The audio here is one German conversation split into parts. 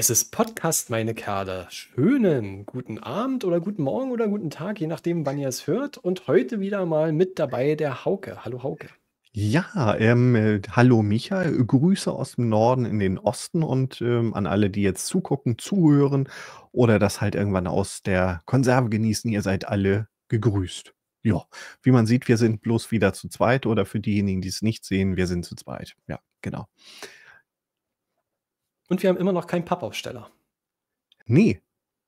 Es ist Podcast, meine Kerle. Schönen guten Abend oder guten Morgen oder guten Tag, je nachdem, wann ihr es hört. Und heute wieder mal mit dabei der Hauke. Hallo Hauke. Ja, ähm, äh, hallo Michael, Grüße aus dem Norden in den Osten und ähm, an alle, die jetzt zugucken, zuhören oder das halt irgendwann aus der Konserve genießen. Ihr seid alle gegrüßt. Ja, wie man sieht, wir sind bloß wieder zu zweit oder für diejenigen, die es nicht sehen, wir sind zu zweit. Ja, genau. Und wir haben immer noch keinen Pappaufsteller. Nee.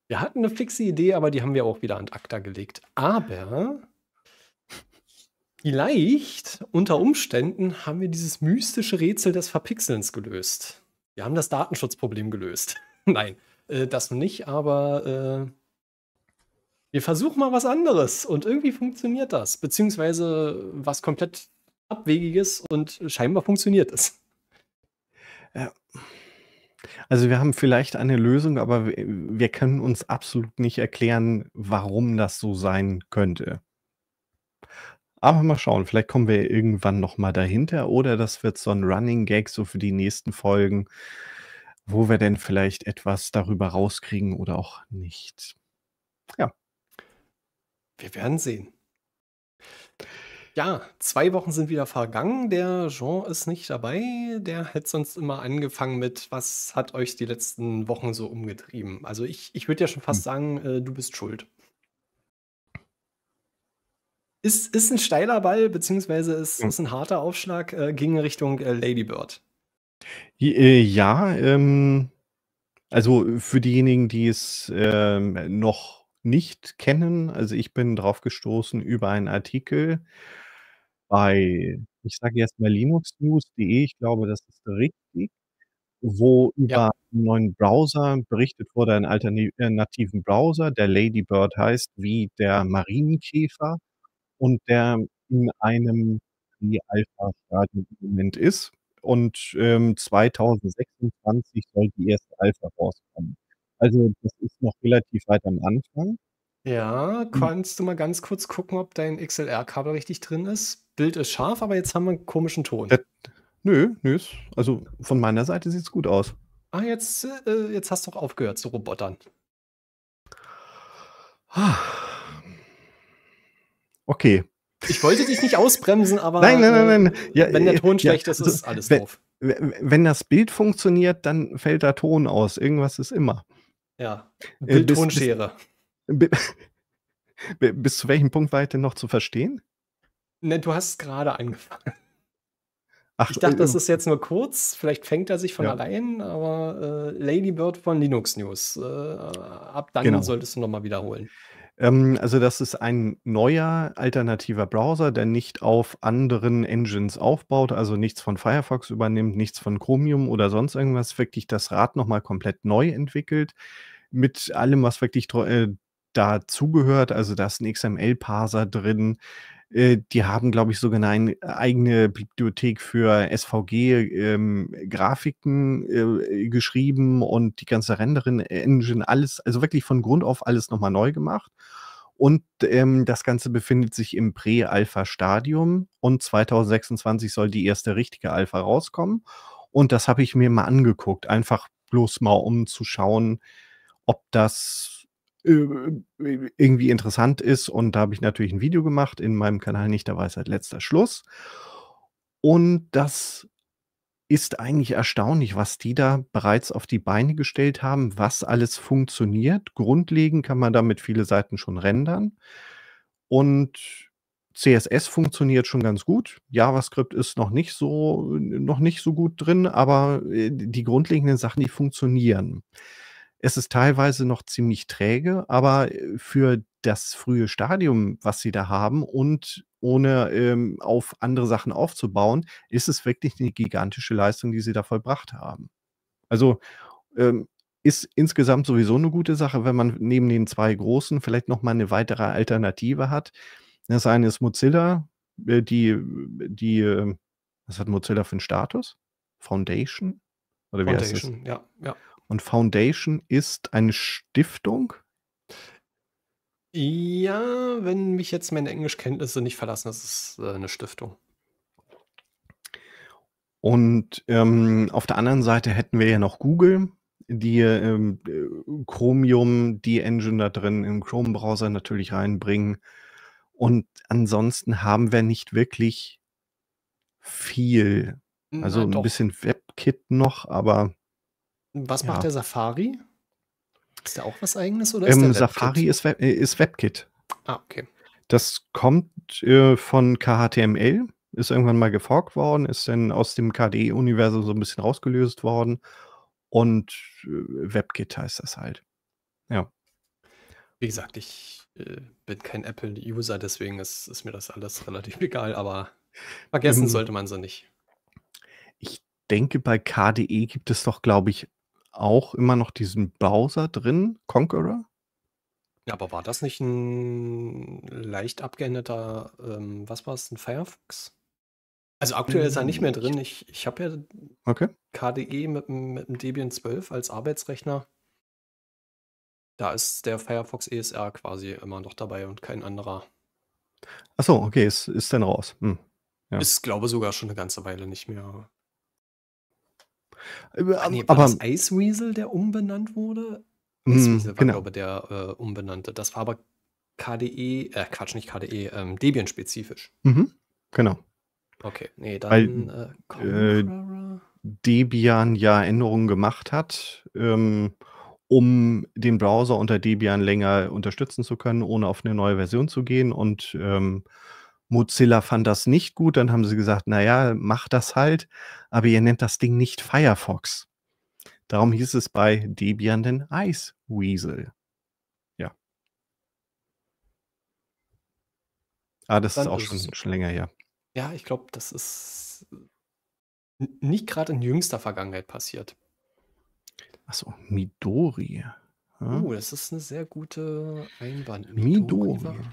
Wir hatten eine fixe Idee, aber die haben wir auch wieder an ACTA gelegt. Aber vielleicht unter Umständen haben wir dieses mystische Rätsel des Verpixelns gelöst. Wir haben das Datenschutzproblem gelöst. Nein, äh, das nicht, aber äh, wir versuchen mal was anderes und irgendwie funktioniert das. Beziehungsweise was komplett Abwegiges und scheinbar funktioniert es. Ja. Also wir haben vielleicht eine Lösung, aber wir, können uns absolut nicht erklären, warum das so sein könnte. Aber mal schauen, vielleicht kommen wir irgendwann nochmal dahinter oder das wird so ein Running Gag so für die nächsten Folgen, wo wir denn vielleicht etwas darüber rauskriegen oder auch nicht. Ja. Wir werden sehen. Ja, zwei Wochen sind wieder vergangen. Der Jean ist nicht dabei. Der hätte sonst immer angefangen mit, was hat euch die letzten Wochen so umgetrieben? Also ich, ich würde ja schon fast hm. sagen, äh, du bist schuld. Ist, ist ein steiler Ball, beziehungsweise ist, hm. ist ein harter Aufschlag, äh, ging Richtung äh, Ladybird. Äh, ja, ähm, also für diejenigen, die es ähm, noch nicht kennen, also ich bin drauf gestoßen über einen Artikel bei, ich sage jetzt mal linuxnews.de, ich glaube, das ist richtig, wo Ja. über einen neuen Browser berichtet wurde, einen alternativen äh, Browser, der Ladybird heißt, wie der Marienkäfer und der in einem alpha stadium im Moment ist. Und, ähm, 2026 soll die erste Alpha rauskommen. Also, das ist noch relativ weit am Anfang. Ja, hm. kannst du mal ganz kurz gucken, ob dein XLR-Kabel richtig drin ist? Bild ist scharf, aber jetzt haben wir einen komischen Ton. Äh, nö, nö. Also von meiner Seite sieht es gut aus. Ah, jetzt, äh, jetzt hast du auch aufgehört zu robotern. Okay. Ich wollte dich nicht ausbremsen, aber nein, nein, nein, äh, nein. Ja, wenn der Ton ja, schlecht ist, also, ist alles wenn, doof. Wenn das Bild funktioniert, dann fällt der Ton aus. Irgendwas ist immer. Ja, Bildtonschere. Äh, bis, bis, bis, bis, zu welchem Punkt war ich denn noch zu verstehen? Ne, du hast gerade angefangen. Ach, ich dachte, das ähm. ist jetzt nur kurz. Vielleicht fängt er sich von ja. allein, aber äh, Ladybird von Linux News. Äh, ab dann genau. solltest du nochmal wiederholen. Ähm, also, das ist ein neuer alternativer Browser, der nicht auf anderen Engines aufbaut, also nichts von Firefox übernimmt, nichts von Chromium oder sonst irgendwas. Wirklich das Rad nochmal komplett neu entwickelt. Mit allem, was wirklich äh, dazugehört. Also, da ist ein XML-Parser drin äh, die haben, glaube ich, sogar eine eigene Bibliothek für SVG-Grafiken ähm, äh, geschrieben und die ganze renderin engine alles, also wirklich von Grund auf alles nochmal neu gemacht. Und ähm, das Ganze befindet sich im Prä-Alpha-Stadium und 2026 soll die erste richtige Alpha rauskommen. Und das habe ich mir mal angeguckt, einfach bloß mal um zu schauen, ob das äh, irgendwie interessant ist. Und da habe ich natürlich ein Video gemacht in meinem Kanal Nicht der Weisheit letzter Schluss. Und das ist eigentlich erstaunlich, was die da bereits auf die Beine gestellt haben, was alles funktioniert. Grundlegend kann man damit viele Seiten schon rendern. Und CSS funktioniert schon ganz gut. JavaScript ist noch nicht so, noch nicht so gut drin, aber äh, die grundlegenden Sachen, die funktionieren. Es ist teilweise noch ziemlich träge, aber äh, für das frühe Stadium, was sie da haben und ohne ähm, auf andere Sachen aufzubauen, ist es wirklich eine gigantische Leistung, die sie da vollbracht haben. Also ähm, ist insgesamt sowieso eine gute Sache, wenn man neben den zwei großen vielleicht nochmal eine weitere Alternative hat. Das eine ist Mozilla, äh, die, die, ähm, was hat Mozilla für einen Status? Foundation? Oder wie Foundation, heißt das? ja, ja. Und Foundation ist eine Stiftung? Ja, wenn mich jetzt meine Englischkenntnisse nicht verlassen, das ist äh, eine Stiftung. Und ähm, auf der anderen Seite hätten wir ja noch Google, die ähm, Chromium, die Engine da drin im Chrome-Browser natürlich reinbringen. Und ansonsten haben wir nicht wirklich viel. Also Nein, äh, ein bisschen WebKit noch, aber was macht ja. der Safari? Ist der auch was eigenes oder ähm, ist Safari Ist, Web, äh, ist WebKit. Ah, okay. Das kommt äh, von KHTML, ist irgendwann mal geforkt worden, ist dann aus dem KDE-Universum so ein bisschen rausgelöst worden und äh, WebKit heißt das halt. Ja. Wie gesagt, ich äh, bin kein Apple-User, deswegen ist, ist, mir das alles relativ egal, aber vergessen ähm, sollte man sie so nicht. Ich denke, bei KDE gibt es doch, glaube ich, auch immer noch diesen Bowser drin, Conqueror? Ja, aber war das nicht ein leicht abgeänderter, ähm, was war es, ein Firefox? Also aktuell ist er nicht mehr hm, drin. Ich, ich habe ja okay. KDE mit, mit dem Debian 12 als Arbeitsrechner. Da ist der Firefox ESR quasi immer noch dabei und kein anderer. Achso, okay, ist, ist dann raus. Hm. Ja. Ist, glaube sogar schon eine ganze Weile nicht mehr Ach nee, war aber das Ice Weasel, der umbenannt wurde? Hm, Ice Weasel war, genau. glaube ich, der äh, umbenannte. Das war aber KDE, äh, Quatsch, nicht KDE, ähm, Debian-spezifisch. Mhm, genau. Okay, nee, dann Weil, äh, äh Debian ja Änderungen gemacht hat, ähm, um den Browser unter Debian länger unterstützen zu können, ohne auf eine neue Version zu gehen und ähm, Mozilla fand das nicht gut, dann haben sie gesagt, naja, macht das halt, aber ihr nennt das Ding nicht Firefox. Darum hieß es bei Debian den Ice Weasel. Ja. Ah, das dann ist auch ist schon, schon länger her. Ja, ich glaube, das ist nicht gerade in jüngster Vergangenheit passiert. Achso, Midori. Oh, das ist eine sehr gute Einwand. Midori. Midori.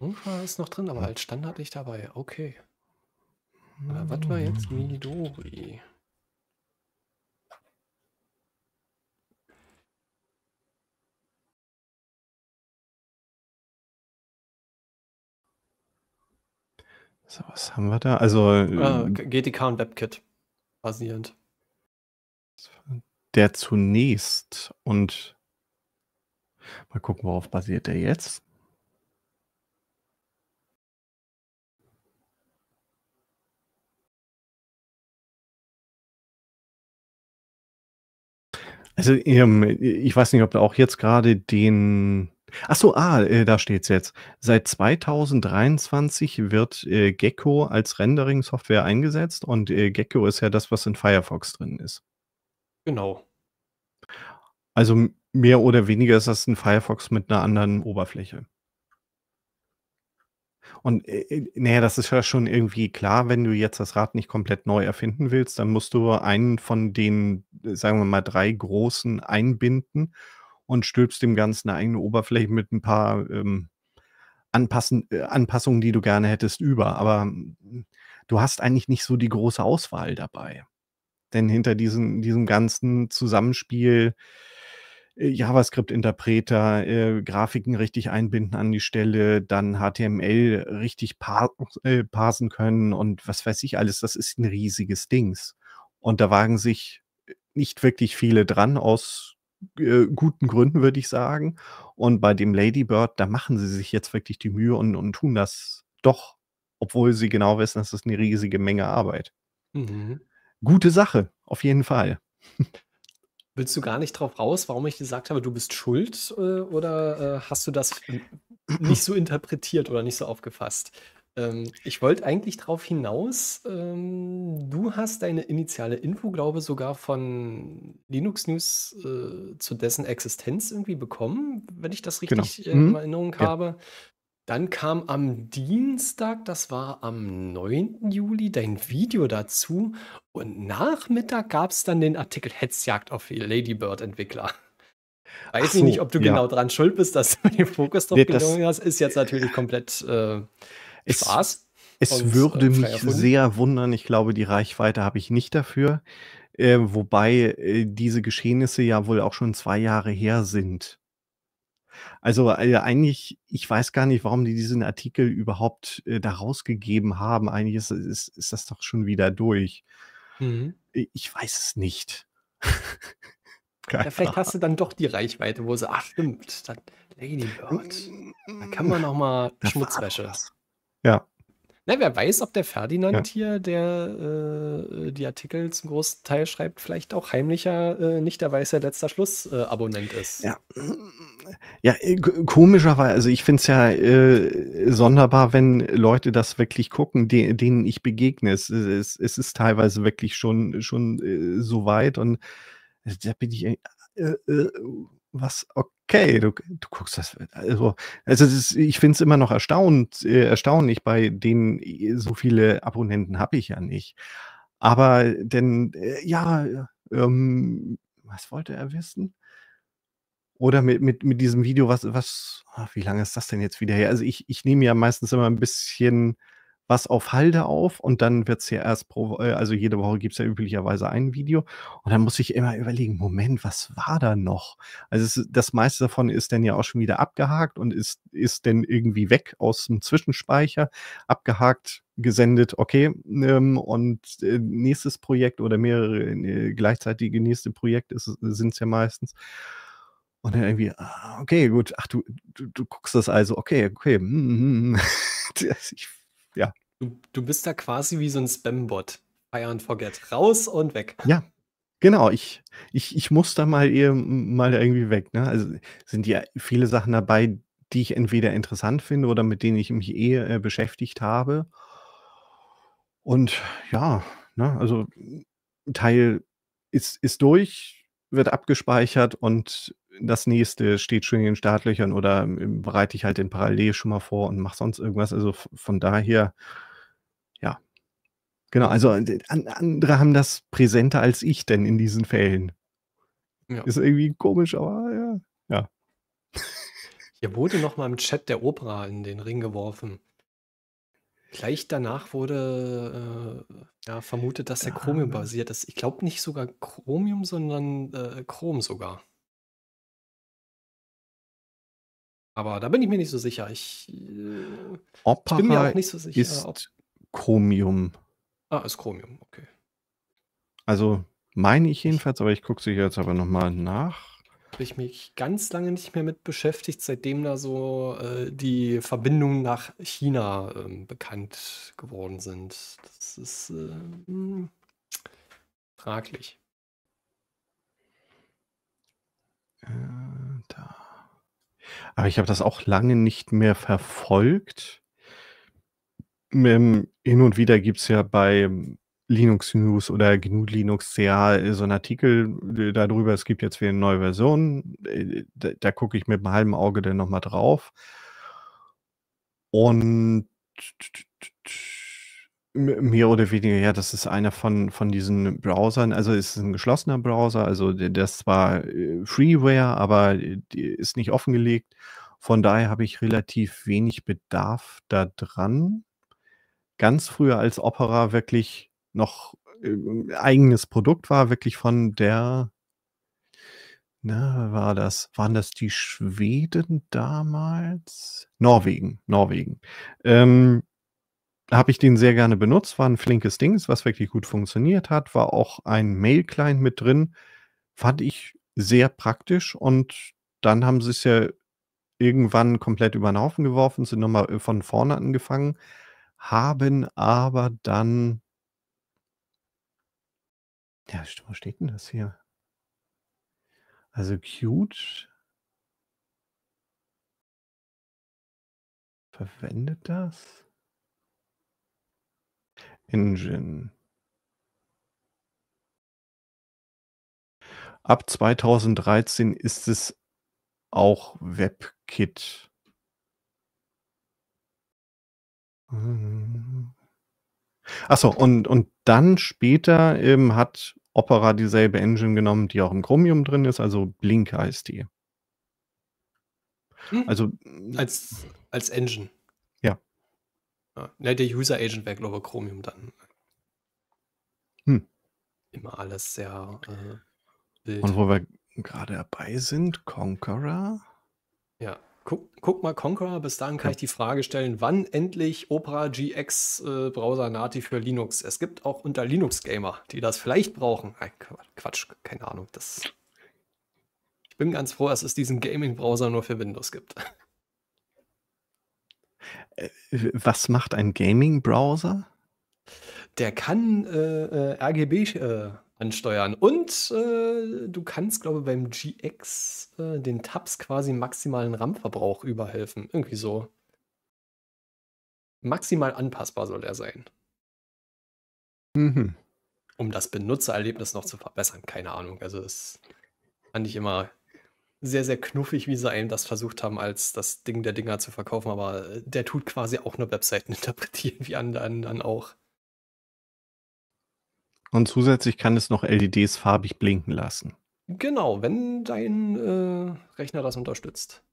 Ultra ist noch drin, aber als Standard nicht dabei. Okay. Aber hm. was war jetzt Midori? So, was haben wir da? Also. Ah, äh, GTK und WebKit basierend. Der zunächst und mal gucken, worauf basiert der jetzt? Also ähm, ich weiß nicht, ob da auch jetzt gerade den Ach so, ah, äh, da es jetzt. Seit 2023 wird äh, Gecko als Rendering-Software eingesetzt und äh, Gecko ist ja das, was in Firefox drin ist. Genau. Also mehr oder weniger ist das ein Firefox mit einer anderen Oberfläche. Und äh, äh, naja, das ist ja schon irgendwie klar, wenn du jetzt das Rad nicht komplett neu erfinden willst, dann musst du einen von den, äh, sagen wir mal, drei großen einbinden und stülpst dem Ganzen eine eigene Oberfläche mit ein paar ähm, Anpassen, äh, Anpassungen, die du gerne hättest, über. Aber hm, du hast eigentlich nicht so die große Auswahl dabei. Denn hinter diesen, diesem ganzen Zusammenspiel äh, JavaScript-Interpreter, äh, Grafiken richtig einbinden an die Stelle, dann HTML richtig par äh, parsen können und was weiß ich alles. Das ist ein riesiges Dings. Und da wagen sich äh, nicht wirklich viele dran aus äh, guten Gründen, würde ich sagen. Und bei dem Ladybird, da machen sie sich jetzt wirklich die Mühe und, und tun das doch, obwohl sie genau wissen, dass das eine riesige Menge Arbeit. Mhm. Gute Sache, auf jeden Fall. willst du gar nicht drauf raus, warum ich gesagt habe, du bist schuld? Äh, oder äh, hast du das nicht so interpretiert oder nicht so aufgefasst? Ähm, ich wollte eigentlich darauf hinaus, ähm, du hast deine initiale Info, glaube ich, sogar von Linux News äh, zu dessen Existenz irgendwie bekommen, wenn ich das richtig genau. Mhm. in Erinnerung ja. habe. Dann kam am Dienstag, das war am 9. Juli, dein Video dazu. Und Nachmittag gab es dann den Artikel Hetzjagd auf Ladybird-Entwickler. Weiß so, ich nicht, ob du ja. genau dran schuld bist, dass du den Fokus drauf nee, genommen hast. Ist jetzt natürlich komplett äh, es, Spaß. Es und, würde äh, mich erfunden. sehr wundern. Ich glaube, die Reichweite habe ich nicht dafür. Äh, wobei äh, diese Geschehnisse ja wohl auch schon zwei Jahre her sind. Also äh, eigentlich, ich weiß gar nicht, warum die diesen Artikel überhaupt äh, da rausgegeben haben. Eigentlich ist, ist, ist das doch schon wieder durch. Mhm. Ich weiß es nicht. ja, vielleicht hast du dann doch die Reichweite, wo sie, ach stimmt, dann Ladybird. Da kann man noch mal Schmutzwäsche. Ja. Na, wer weiß, ob der Ferdinand ja. hier, der äh, äh, die Artikel zum großen Teil schreibt, vielleicht auch heimlicher, äh, nicht der weiße letzter Schluss-Abonnent äh, ist. Ja, ja äh, komischerweise, also ich finde es ja äh, sonderbar, wenn Leute das wirklich gucken, de denen ich begegne. Es, es, es, ist teilweise wirklich schon, schon so weit und da bin ich was okay, du, du guckst das. Also, also das, ich finde es immer noch erstaunt, äh, erstaunlich, bei denen äh, so viele Abonnenten habe ich ja nicht. Aber denn, äh, ja, ähm, was wollte er wissen? Oder mit, mit, mit diesem Video, was, was, ach, wie lange ist das denn jetzt wieder her? Also ich, ich nehme ja meistens immer ein bisschen was auf Halde auf und dann wird es ja erst pro, äh, also jede Woche gibt es ja üblicherweise ein Video und dann muss ich immer überlegen, Moment, was war da noch? Also es, das meiste davon ist dann ja auch schon wieder abgehakt und ist, ist dann irgendwie weg aus dem Zwischenspeicher, abgehakt, gesendet, okay, ähm, und äh, nächstes Projekt oder mehrere äh, gleichzeitige nächste Projekte sind es ja meistens. Und dann irgendwie, ah, okay, gut, ach, du, du, du guckst das also, okay, okay. Mm, mm. ich ja. Du, du bist da quasi wie so ein Spam-Bot. Fire and forget. Raus und weg. Ja, Genau, ich, ich, ich muss da mal, eben, mal irgendwie weg. Ne? Also sind ja viele Sachen dabei, die ich entweder interessant finde oder mit denen ich mich eh äh, beschäftigt habe. Und ja, ne, also ein Teil ist, ist durch, wird abgespeichert und das nächste steht schon in den Startlöchern oder ähm, bereite ich halt in Parallel schon mal vor und mache sonst irgendwas. Also von daher, ja. Genau, also äh, andere haben das präsenter als ich denn in diesen Fällen. Ja. Ist irgendwie komisch, aber ja. ja. Hier wurde nochmal im Chat der Opera in den Ring geworfen. Gleich danach wurde äh, ja, vermutet, dass der Chromium basiert ist. Ich glaube nicht sogar Chromium, sondern äh, Chrom sogar. Aber da bin ich mir nicht so sicher. Ich, äh, Opera ich bin mir auch nicht so sicher. Ist Chromium. Ah, ist Chromium, okay. Also meine ich jedenfalls, aber ich gucke sie jetzt aber nochmal nach. Habe ich mich ganz lange nicht mehr mit beschäftigt, seitdem da so äh, die Verbindungen nach China äh, bekannt geworden sind. Das ist mh, ähm, fraglich. Äh, da. Aber ich habe das auch lange nicht mehr verfolgt. Ähm, hin und wieder gibt es ja bei Linux News oder GNU Linux CA so einen Artikel äh, darüber. Es gibt jetzt wieder eine neue Version. Äh, da, da gucke ich mit einem halben Auge dann nochmal drauf. Und Mehr oder weniger, ja, das ist einer von, von diesen Browsern. Also es ist ein geschlossener Browser, also der, der ist zwar äh, Freeware, aber die ist nicht offengelegt. Von daher habe ich relativ wenig Bedarf daran. Ganz früher, als Opera wirklich noch äh, eigenes Produkt war, wirklich von der, na, war das, waren das die Schweden damals? Norwegen, Norwegen. Ähm, habe ich den sehr gerne benutzt, war ein flinkes Ding, was wirklich gut funktioniert hat, war auch ein Mail-Client mit drin, fand ich sehr praktisch und dann haben sie es ja irgendwann komplett über den Haufen geworfen, sind nochmal äh, von vorne angefangen, haben aber dann, ja, wo steht denn das hier? Also cute. Verwendet das? Engine. Ab 2013 ist es auch WebKit. Achso, und, und dann später ähm, hat Opera dieselbe Engine genommen, die auch im Chromium drin ist, also Blink heißt die. Hm. Also als, als Engine. Ja. der User Agent wäre, glaube ich, Chromium dann. Hm. Immer alles sehr äh, wild. Und wo wir gerade dabei sind, Conqueror. Ja, guck, guck mal, Conqueror, bis dahin kann ja. ich die Frage stellen, wann endlich Opera GX äh, Browser Nati für Linux? Es gibt auch unter Linux-Gamer, die das vielleicht brauchen. Nein, Quatsch, keine Ahnung. Das ich bin ganz froh, dass es diesen Gaming-Browser nur für Windows gibt. Äh, was macht ein Gaming-Browser? Der kann äh, äh RGB äh, ansteuern. Und äh, du kannst, glaube ich, beim GX äh, den Tabs quasi maximalen RAM-Verbrauch überhelfen. Irgendwie so. Maximal anpassbar soll er sein. Mhm. Um das Benutzererlebnis noch zu verbessern. Keine Ahnung. Also, das fand ich immer sehr, sehr knuffig, wie sie einem das versucht haben, als das Ding der Dinger zu verkaufen. Aber äh, der tut quasi auch nur Webseiten interpretieren, wie andere dann auch. Und zusätzlich kann es noch LEDs farbig blinken lassen. Genau, wenn dein äh, Rechner das unterstützt.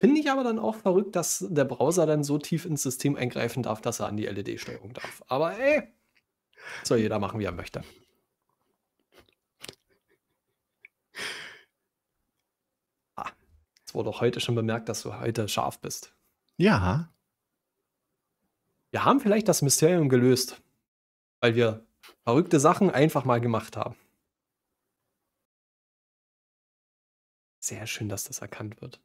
Finde ich aber dann auch verrückt, dass der Browser dann so tief ins System eingreifen darf, dass er an die LED-Steuerung darf. Aber ey, soll jeder machen, wie er möchte. Es wurde heute schon bemerkt, dass du heute scharf bist. Ja. Wir haben vielleicht das Mysterium gelöst, weil wir verrückte Sachen einfach mal gemacht haben. Sehr schön, dass das erkannt wird.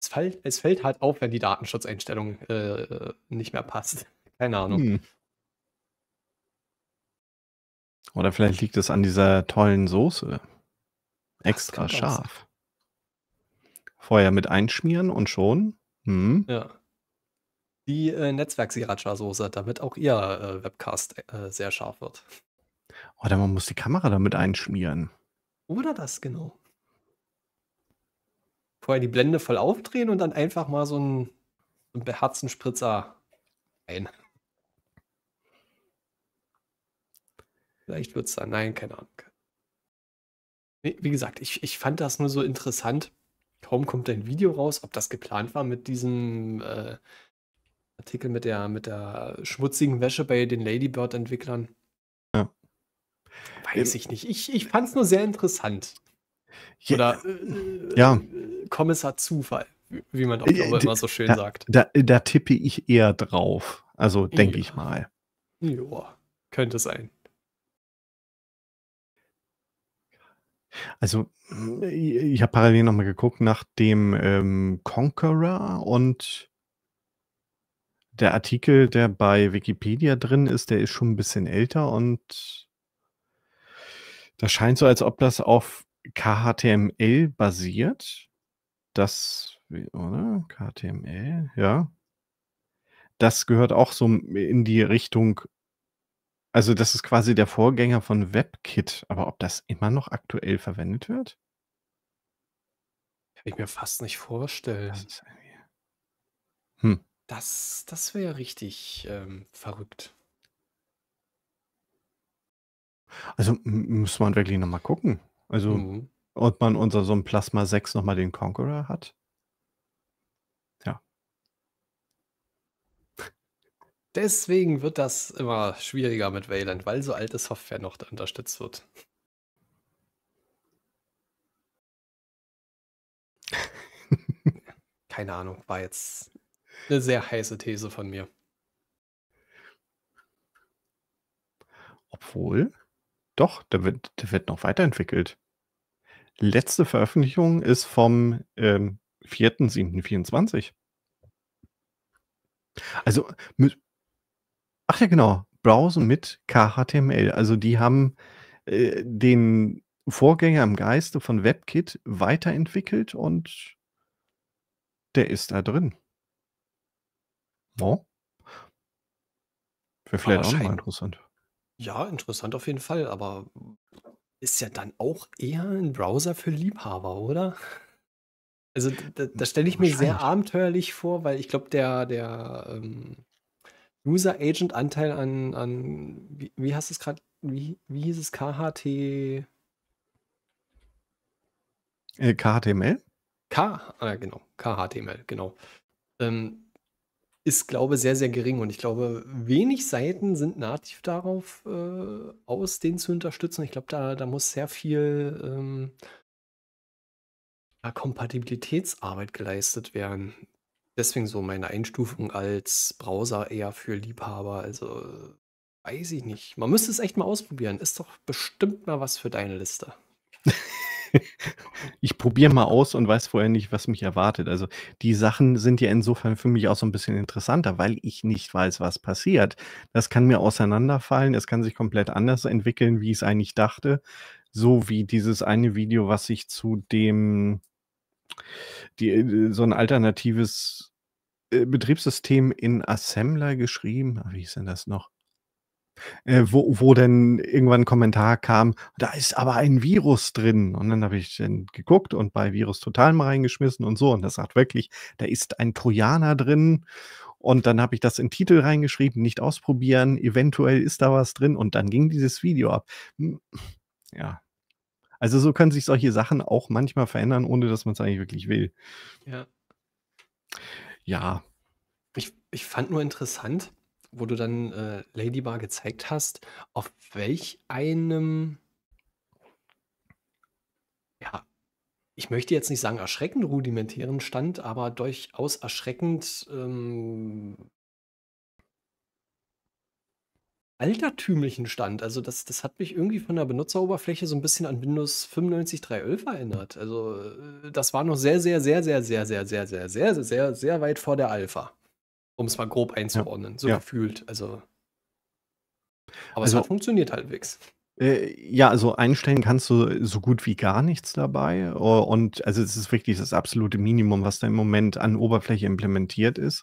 Es fällt, es fällt halt auf, wenn die Datenschutzeinstellung äh, nicht mehr passt. Keine Ahnung. Hm. Oder vielleicht liegt es an dieser tollen Soße. Extra scharf. Vorher mit einschmieren und schon. Hm. Ja. Die äh, Netzwerk-Sriracha-Soße, damit auch ihr äh, Webcast äh, sehr scharf wird. Oder man muss die Kamera damit einschmieren. Oder das, genau. Vorher die Blende voll aufdrehen und dann einfach mal so einen, einen beherzten Spritzer ein. Vielleicht wird es dann. Nein, keine Ahnung. wie gesagt, ich, ich fand das nur so interessant, Kaum kommt ein Video raus, ob das geplant war mit diesem äh, Artikel mit der, mit der schmutzigen Wäsche bei den Ladybird-Entwicklern. Ja. Weiß ich nicht. Ich, ich fand es nur sehr interessant. Ja. Oder äh, ja. Äh, Kommissar Zufall, wie man auch äh, immer, immer so schön da, sagt. Da, da tippe ich eher drauf. Also denke ja. ich mal. Joa, könnte sein. Also, hm, ich habe parallel nochmal geguckt nach dem ähm, Conqueror und der Artikel, der bei Wikipedia drin ist, der ist schon ein bisschen älter und das scheint so, als ob das auf KHTML basiert. Das, oder? KHTML, ja. Das gehört auch so in die Richtung also das ist quasi der Vorgänger von WebKit, aber ob das immer noch aktuell verwendet wird? Kann ich mir fast nicht vorstellen. Das irgendwie... Hm. Das, das wäre richtig ähm, verrückt. Also muss man wirklich nochmal gucken. Also, mhm. ob man unter so einem Plasma 6 nochmal den Conqueror hat. Deswegen wird das immer schwieriger mit Wayland, weil so alte Software noch unterstützt wird. Keine Ahnung, war jetzt eine sehr heiße These von mir. Obwohl, doch, der wird, der wird noch weiterentwickelt. Letzte Veröffentlichung ist vom ähm, 4.7.24. Also mü Ach ja, genau. Browsen mit KHTML. Also die haben äh, den Vorgänger im Geiste von WebKit weiterentwickelt und der ist da drin. Oh. Wäre vielleicht aber auch mal interessant. Ja, interessant auf jeden Fall, aber ist ja dann auch eher ein Browser für Liebhaber, oder? Also da, da stelle ich mir sehr abenteuerlich vor, weil ich glaube, der, der ähm, User-Agent-Anteil an, an wie, wie hast es gerade, wie, wie hieß es, KHT? Äh, KHTML? K, ah, genau, KHTML, genau. Ähm, ist, glaube ich, sehr, sehr gering und ich glaube, wenig Seiten sind nativ darauf äh, aus, den zu unterstützen. Ich glaube, da, da muss sehr viel ähm, Kompatibilitätsarbeit geleistet werden deswegen so meine Einstufung als Browser eher für Liebhaber. Also weiß ich nicht. Man müsste es echt mal ausprobieren. Ist doch bestimmt mal was für deine Liste. ich probiere mal aus und weiß vorher nicht, was mich erwartet. Also die Sachen sind ja insofern für mich auch so ein bisschen interessanter, weil ich nicht weiß, was passiert. Das kann mir auseinanderfallen, es kann sich komplett anders entwickeln, wie ich es eigentlich dachte. So wie dieses eine Video, was ich zu dem die, äh, so ein alternatives äh, Betriebssystem in Assembler geschrieben. wie ist denn das noch? Äh, wo, wo denn irgendwann ein Kommentar kam, da ist aber ein Virus drin. Und dann habe ich dann geguckt und bei Virus total mal reingeschmissen und so. Und das sagt wirklich, da ist ein Trojaner drin. Und dann habe ich das in Titel reingeschrieben, nicht ausprobieren, eventuell ist da was drin. Und dann ging dieses Video ab. Hm, ja, also so können sich solche Sachen auch manchmal verändern, ohne dass man es eigentlich wirklich will. Ja. Ja. Ich, ich fand nur interessant, wo du dann äh, Ladybar gezeigt hast, auf welch einem, ja, ich möchte jetzt nicht sagen erschreckend rudimentären Stand, aber durchaus erschreckend ähm, altertümlichen Stand. Also das, das hat mich irgendwie von der Benutzeroberfläche so ein bisschen an Windows 95.3.11 erinnert. Also das war noch sehr, sehr, sehr, sehr, sehr, sehr, sehr, sehr, sehr, sehr, sehr, weit vor der Alpha. Um es mal grob einzuordnen, so gefühlt. Also. Aber es hat funktioniert halbwegs. Ja, also einstellen kannst du so gut wie gar nichts dabei. Und also es ist wirklich das absolute Minimum, was da im Moment an Oberfläche implementiert ist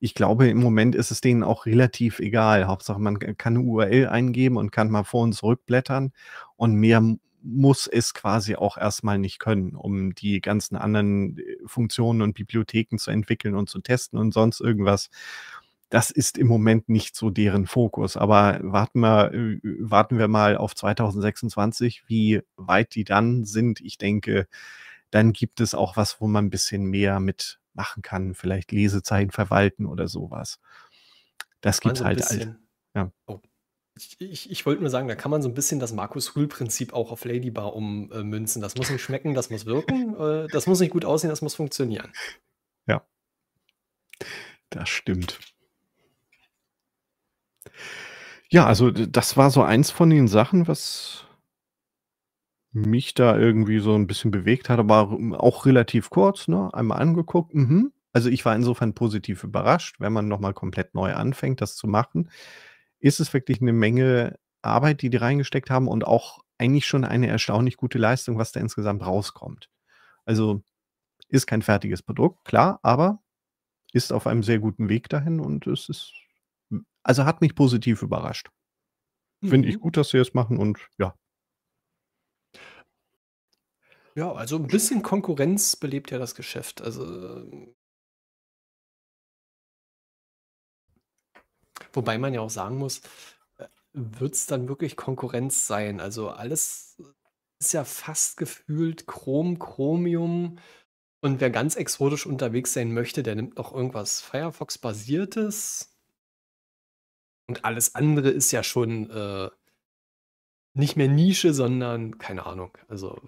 ich glaube, im Moment ist es denen auch relativ egal. Hauptsache, man kann eine URL eingeben und kann mal vor und zurück blättern und mehr muss es quasi auch erstmal nicht können, um die ganzen anderen äh, Funktionen und Bibliotheken zu entwickeln und zu testen und sonst irgendwas. Das ist im Moment nicht so deren Fokus. Aber warten wir, äh, warten wir mal auf 2026, wie weit die dann sind. Ich denke, dann gibt es auch was, wo man ein bisschen mehr mit machen kann, vielleicht Lesezeichen verwalten oder sowas. Das gibt es halt als. Ja. Oh. Ich, ich, ich wollte nur sagen, da kann man so ein bisschen das Markus hull prinzip auch auf Ladybar ummünzen. Das muss nicht schmecken, das muss wirken, äh, das muss nicht gut aussehen, das muss funktionieren. Ja, das stimmt. Ja, also das war so eins von den Sachen, was mich da irgendwie so ein bisschen bewegt hat, aber ähm, auch relativ kurz, ne? Einmal angeguckt. Mhm. Also ich war insofern positiv überrascht, wenn man nochmal komplett neu anfängt, das zu machen. Ist es wirklich eine Menge Arbeit, die die reingesteckt haben und auch eigentlich schon eine erstaunlich gute Leistung, was da insgesamt rauskommt. Also ist kein fertiges Produkt, klar, aber ist auf einem sehr guten Weg dahin und es ist, also hat mich positiv überrascht. Finde ich mhm. gut, dass sie es machen und ja, ja, also ein bisschen Konkurrenz belebt ja das Geschäft. Also. Ähm Wobei man ja auch sagen muss, äh, wird es dann wirklich Konkurrenz sein? Also alles ist ja fast gefühlt Chrom, Chromium. Und wer ganz exotisch unterwegs sein möchte, der nimmt noch irgendwas Firefox-basiertes. Und alles andere ist ja schon äh, nicht mehr Nische, sondern keine Ahnung. Also,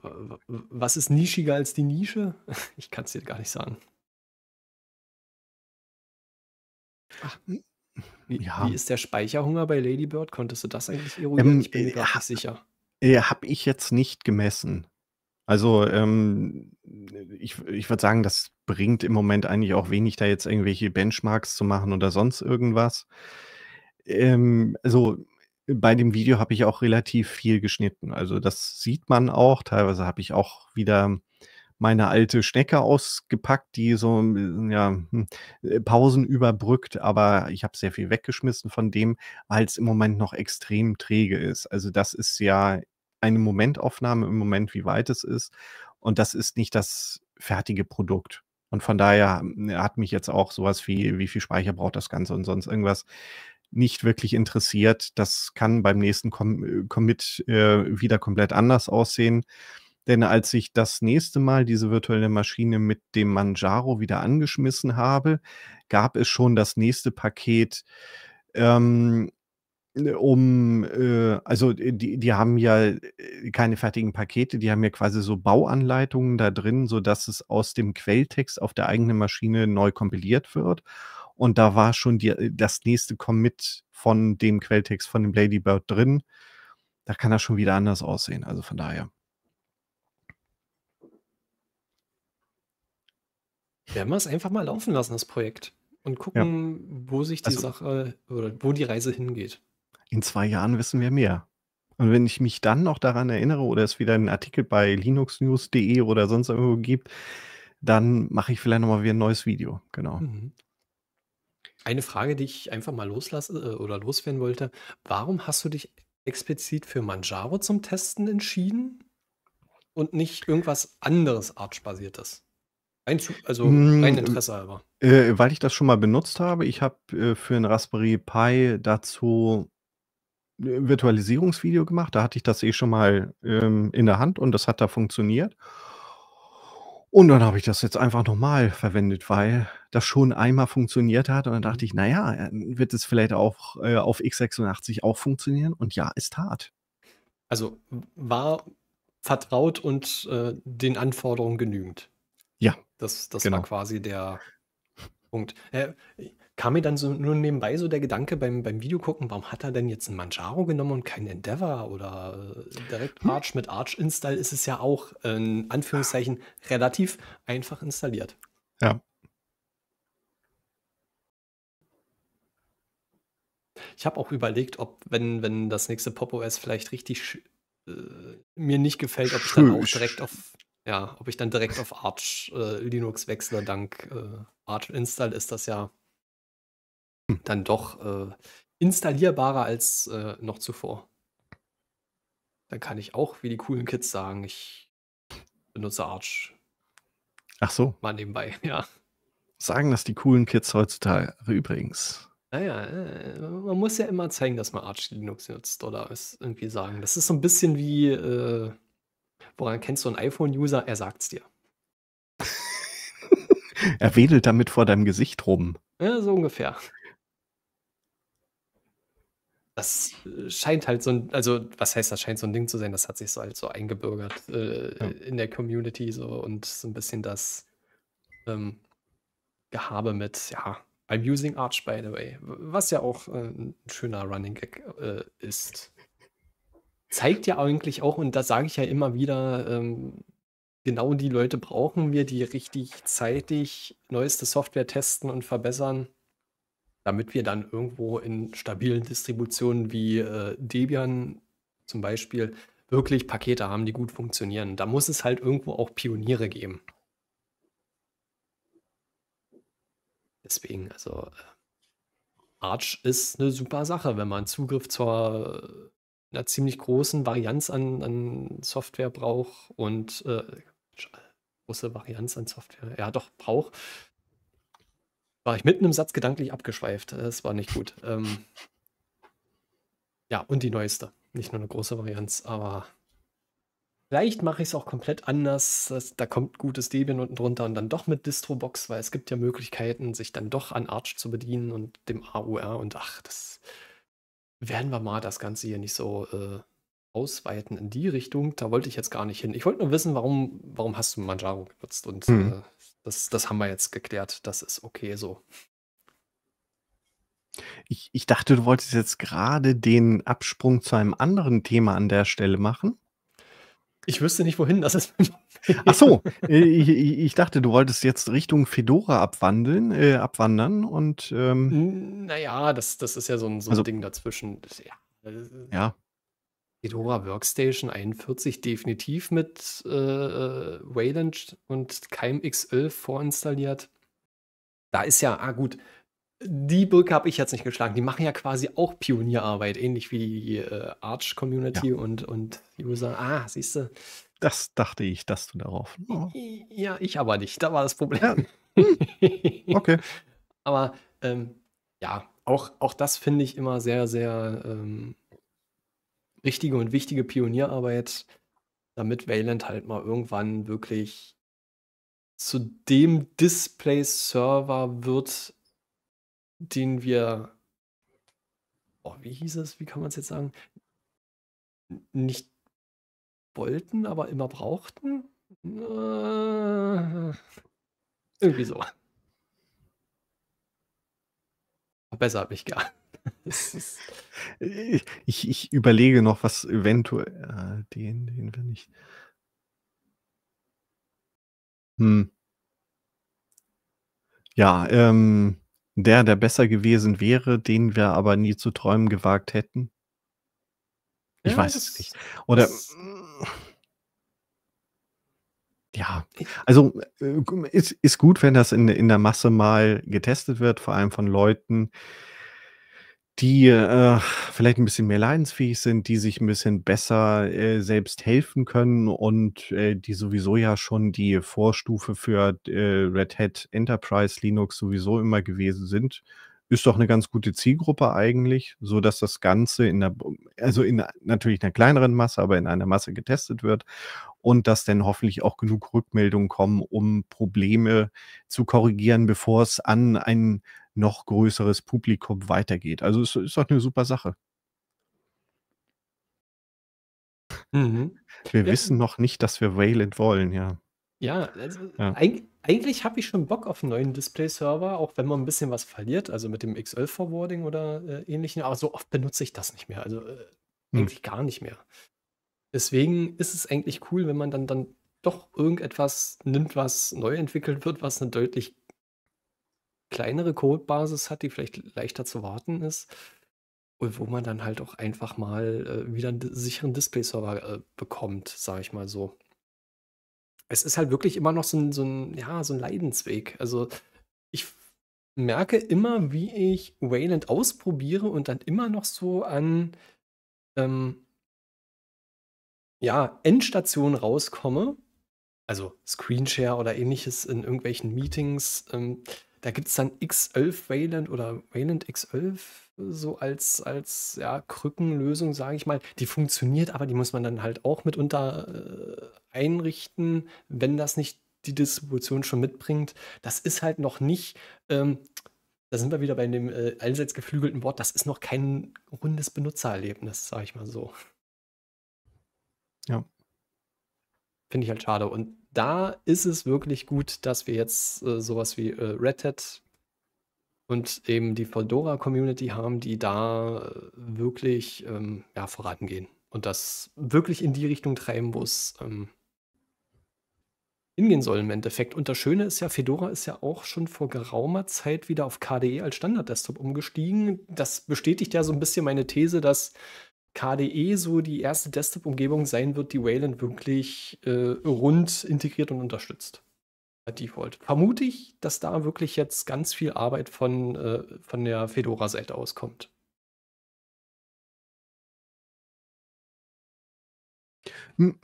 was ist nischiger als die Nische? Ich kann es dir gar nicht sagen. Ach, hm. wie, ja. wie, ist der Speicherhunger bei Ladybird? Konntest du das eigentlich eruieren? Ähm, ich bin mir gar äh, nicht äh, sicher. Äh, Habe ich jetzt nicht gemessen. Also ähm, ich, ich würde sagen, das bringt im Moment eigentlich auch wenig, da jetzt irgendwelche Benchmarks zu machen oder sonst irgendwas. Ähm, also bei dem Video habe ich auch relativ viel geschnitten. Also das sieht man auch. Teilweise habe ich auch wieder meine alte Schnecke ausgepackt, die so ja, hm, äh, Pausen überbrückt, aber ich habe sehr viel weggeschmissen von dem, weil es im Moment noch extrem träge ist. Also das ist ja eine Momentaufnahme im Moment, wie weit es ist. Und das ist nicht das fertige Produkt. Und von daher hm, hat mich jetzt auch sowas wie, wie viel Speicher braucht das Ganze und sonst irgendwas nicht wirklich interessiert. Das kann beim nächsten Com äh, Commit äh, wieder komplett anders aussehen. Denn als ich das nächste Mal diese virtuelle Maschine mit dem Manjaro wieder angeschmissen habe, gab es schon das nächste Paket, ähm, äh, um, äh, also äh, die, die haben ja keine fertigen Pakete, die haben ja quasi so Bauanleitungen da drin, sodass es aus dem Quelltext auf der eigenen Maschine neu kompiliert wird. Und da war schon die, äh, das nächste Commit von dem Quelltext von dem Ladybird drin. Da kann das schon wieder anders aussehen. Also von daher. Werden wir es einfach mal laufen lassen, das Projekt. Und gucken, ja. wo sich die also, Sache oder wo die Reise hingeht. In zwei Jahren wissen wir mehr. Und wenn ich mich dann noch daran erinnere oder es wieder einen Artikel bei linuxnews.de oder sonst irgendwo gibt, dann mache ich vielleicht nochmal wieder ein neues Video. Genau. Mhm. Eine Frage, die ich einfach mal loslasse äh, oder loswerden wollte. Warum hast du dich explizit für Manjaro zum Testen entschieden und nicht irgendwas anderes Arch-basiertes? Also mein mm, ähm, Interesse aber. Äh, weil ich das schon mal benutzt habe. Ich habe äh, für ein Raspberry Pi dazu ein äh, Virtualisierungsvideo gemacht. Da hatte ich das eh schon mal ähm, in der Hand und das hat da funktioniert. Und dann habe ich das jetzt einfach nochmal verwendet, weil das schon einmal funktioniert hat. Und dann dachte mhm. ich, naja, wird es vielleicht auch äh, auf x86 auch funktionieren? Und ja, es tat. Also war vertraut und äh, den Anforderungen genügend. Ja. Das, das genau. war quasi der Punkt. Äh, kam mir dann so nur nebenbei so der Gedanke beim, beim Video gucken, warum hat er denn jetzt ein Manjaro genommen und kein Endeavor oder äh, direkt hm. Arch hm. mit Arch Install ist es ja auch in ähm, Anführungszeichen relativ einfach installiert. Ja. Ich habe auch überlegt, ob, wenn, wenn das nächste Pop-OS vielleicht richtig äh, mir nicht gefällt, ob ich dann auch direkt auf, ja, ob ich dann direkt auf Arch äh, Linux wechsle, dank äh, Arch Install ist das ja hm. dann doch äh, installierbarer als äh, noch zuvor. Dann kann ich auch, wie die coolen Kids sagen, ich benutze Arch. Ach so. Mal nebenbei, ja. Sagen das die coolen Kids heutzutage übrigens. Naja, äh, man muss ja immer zeigen, dass man Arch Linux nutzt oder es irgendwie sagen. Das ist so ein bisschen wie, äh, woran kennst du einen iPhone-User? Er sagt's dir. er wedelt damit vor deinem Gesicht rum. Ja, so ungefähr das äh, scheint halt so ein, also was heißt, das scheint so ein Ding zu sein, das hat sich so halt so eingebürgert äh, ja. in der Community so und so ein bisschen das ähm, Gehabe mit, ja, I'm using Arch, by the way, was ja auch äh, ein schöner Running Gag äh, ist. Zeigt ja eigentlich auch, und das sage ich ja immer wieder, ähm, genau die Leute brauchen wir, die richtig zeitig neueste Software testen und verbessern damit wir dann irgendwo in stabilen Distributionen wie äh, Debian zum Beispiel wirklich Pakete haben, die gut funktionieren. Da muss es halt irgendwo auch Pioniere geben. Deswegen, also äh, Arch ist eine super Sache, wenn man Zugriff zur äh, einer ziemlich großen Varianz an, an Software braucht und äh, große Varianz an Software, ja doch, braucht war ich mitten im Satz gedanklich abgeschweift. Äh, es war nicht gut. Ähm, ja, und die neueste. Nicht nur eine große Varianz, aber vielleicht mache ich es auch komplett anders. Das, da kommt gutes Debian unten drunter und dann doch mit Distrobox, weil es gibt ja Möglichkeiten, sich dann doch an Arch zu bedienen und dem AUR und ach, das werden wir mal das Ganze hier nicht so äh, ausweiten in die Richtung. Da wollte ich jetzt gar nicht hin. Ich wollte nur wissen, warum, warum hast du Manjaro genutzt und hm. äh, das, das haben wir jetzt geklärt. Das ist okay so. Ich, ich dachte, du wolltest jetzt gerade den Absprung zu einem anderen Thema an der Stelle machen. Ich wüsste nicht, wohin das ist. Ach so, ich, ich, dachte, du wolltest jetzt Richtung Fedora abwandeln, äh, abwandern und. Ähm, naja, das, das ist ja so ein, so ein also, Ding dazwischen. ja. Äh, ja. Fedora Workstation 41 definitiv mit äh, äh, Wayland und Keim X11 vorinstalliert. Da ist ja, ah gut, die Brücke habe ich jetzt nicht geschlagen. Die machen ja quasi auch Pionierarbeit, ähnlich wie die äh, Arch-Community ja. und, und User. Ah, siehst du. Das dachte ich, dass du darauf. Oh. Ja, ich aber nicht. Da war das Problem. Ja. Hm. okay. aber ähm, ja, auch, auch das finde ich immer sehr, sehr ähm, richtige und wichtige Pionierarbeit, damit Wayland halt mal irgendwann wirklich zu dem Display-Server wird, den wir. Oh, wie hieß es? Wie kann man es jetzt sagen? Nicht wollten, aber immer brauchten? Äh, irgendwie so. Besser habe ich gar. ich, ich, überlege noch, was eventuell. Äh, den, den wir nicht. Hm. Ja, ähm, der, der besser gewesen wäre, den wir aber nie zu träumen gewagt hätten. Ich ja, weiß es nicht. Oder. Mm, ja, also äh, ist, ist gut, wenn das in, in der Masse mal getestet wird, vor allem von Leuten, äh, die äh, vielleicht ein bisschen mehr leidensfähig sind, die sich ein bisschen besser äh, selbst helfen können und äh, die sowieso ja schon die Vorstufe für äh, Red Hat Enterprise Linux sowieso immer gewesen sind, ist doch eine ganz gute Zielgruppe eigentlich, so dass das Ganze in der, also in natürlich einer kleineren Masse, aber in einer Masse getestet wird und dass dann hoffentlich auch genug Rückmeldungen kommen, um Probleme zu korrigieren, bevor es an einen noch größeres Publikum weitergeht. Also es ist doch eine super Sache. Mhm. Wir ja. wissen noch nicht, dass wir Wayland wollen, ja. Ja, also ja. Eig eigentlich habe ich schon Bock auf einen neuen Display-Server, auch wenn man ein bisschen was verliert, also mit dem x 11 forwarding oder äh, ähnlichen, aber so oft benutze ich das nicht mehr, also äh, hm. eigentlich gar nicht mehr. Deswegen ist es eigentlich cool, wenn man dann, dann doch irgendetwas nimmt, was neu entwickelt wird, was eine deutlich kleinere Codebasis hat, die vielleicht leichter zu warten ist. Und wo man dann halt auch einfach mal äh, wieder einen sicheren Display-Server äh, bekommt, sage ich mal so. Es ist halt wirklich immer noch so ein, so ein, ja, so ein Leidensweg. Also ich merke immer, wie ich Wayland ausprobiere und dann immer noch so an ähm, ja, Endstationen rauskomme, also Screenshare oder ähnliches in irgendwelchen Meetings, ähm, da gibt es dann X11 Wayland oder Wayland X11 so als, als ja, Krückenlösung, sage ich mal. Die funktioniert, aber die muss man dann halt auch mitunter äh, einrichten, wenn das nicht die Distribution schon mitbringt. Das ist halt noch nicht, ähm, da sind wir wieder bei dem äh, allseits geflügelten Wort, das ist noch kein rundes Benutzererlebnis, sage ich mal so. Ja. Finde ich halt schade. Und da ist es wirklich gut, dass wir jetzt äh, sowas wie äh, Red Hat und eben die Fedora-Community haben, die da äh, wirklich ähm, ja, vorangehen und das wirklich in die Richtung treiben, wo es ähm, hingehen soll im Endeffekt. Und das Schöne ist ja, Fedora ist ja auch schon vor geraumer Zeit wieder auf KDE als Standard-Desktop umgestiegen. Das bestätigt ja so ein bisschen meine These, dass KDE so die erste Desktop-Umgebung sein wird, die Wayland wirklich äh, rund integriert und unterstützt. Default. Vermute ich, dass da wirklich jetzt ganz viel Arbeit von, äh, von der Fedora-Seite auskommt. Hm,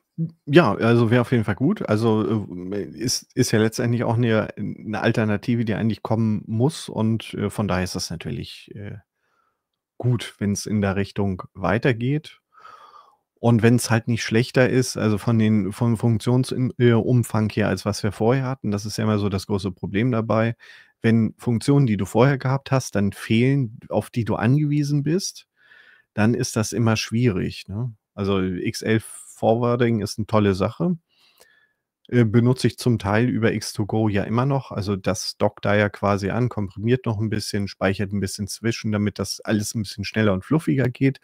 ja, also wäre auf jeden Fall gut. Also äh, ist, ist ja letztendlich auch eine, eine Alternative, die eigentlich kommen muss. Und äh, von daher ist das natürlich äh, gut, wenn es in der Richtung weitergeht. Und wenn es halt nicht schlechter ist, also von den, vom Funktionsumfang her, als was wir vorher hatten, das ist ja immer so das große Problem dabei. Wenn Funktionen, die du vorher gehabt hast, dann fehlen, auf die du angewiesen bist, dann ist das immer schwierig. Ne? Also X11 Forwarding ist eine tolle Sache. Äh, benutze ich zum Teil über X2Go ja immer noch. Also das dockt da ja quasi an, komprimiert noch ein bisschen, speichert ein bisschen zwischen, damit das alles ein bisschen schneller und fluffiger geht.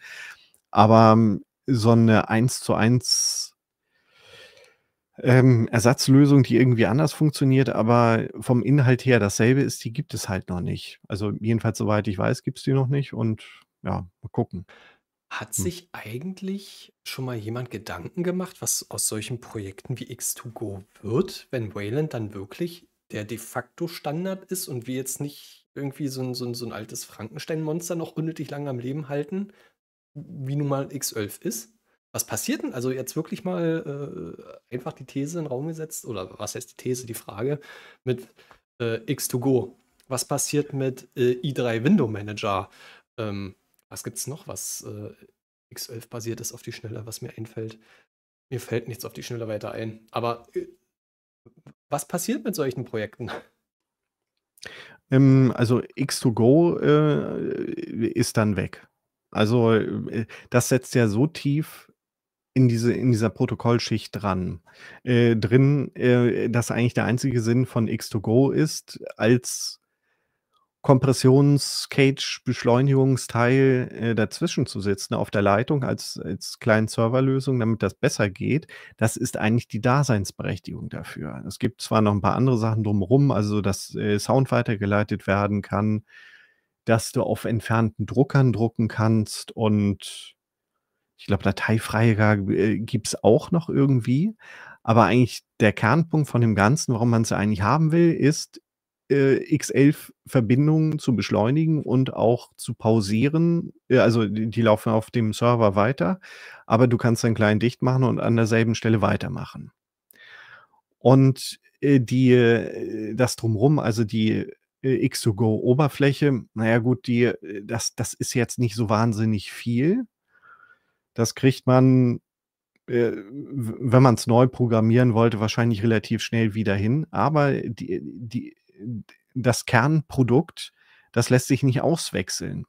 Aber ähm, so eine 1 zu 1 ähm, Ersatzlösung, die irgendwie anders funktioniert, aber vom Inhalt her dasselbe ist, die gibt es halt noch nicht. Also jedenfalls, soweit ich weiß, gibt es die noch nicht und ja, mal gucken. Hat hm. sich eigentlich schon mal jemand Gedanken gemacht, was aus solchen Projekten wie X2Go wird, wenn Wayland dann wirklich der de facto Standard ist und wir jetzt nicht irgendwie so ein, so ein, so ein altes Frankenstein-Monster noch unnötig lange am Leben halten, wie nun mal X11 ist? Was passiert denn? Also jetzt wirklich mal äh, einfach die These in den Raum gesetzt, oder was heißt die These, die Frage mit äh, X2Go. Was passiert mit äh, i3 Window Manager? Ähm, was gibt's noch, was äh, X11 basiert ist auf die Schnelle, was mir einfällt? Mir fällt nichts auf die Schnelle weiter ein. Aber äh, was passiert mit solchen Projekten? Ähm, also X2Go äh, ist dann weg. Also äh, das setzt ja so tief in, diese, in dieser Protokollschicht dran, äh, drin, äh, dass eigentlich der einzige Sinn von X2Go ist, als Kompressions-Cage-Beschleunigungsteil äh, dazwischen zu sitzen auf der Leitung als, als kleinen Serverlösung, damit das besser geht, das ist eigentlich die Daseinsberechtigung dafür. Es gibt zwar noch ein paar andere Sachen drumherum, also dass äh, Sound weitergeleitet werden kann, dass du auf entfernten Druckern drucken kannst und ich glaube, Dateifreigabe äh, gibt es auch noch irgendwie. Aber eigentlich der Kernpunkt von dem Ganzen, warum man es eigentlich haben will, ist, äh, X11-Verbindungen zu beschleunigen und auch zu pausieren. Also die, die, laufen auf dem Server weiter, aber du kannst dann klein dicht machen und an derselben Stelle weitermachen. Und äh, die, äh, das drumrum, also die äh, X2Go-Oberfläche, naja gut, die, äh, das, das ist jetzt nicht so wahnsinnig viel. Das kriegt man äh, wenn man es neu programmieren wollte, wahrscheinlich relativ schnell wieder hin. Aber die, die, das Kernprodukt, das lässt sich nicht auswechseln.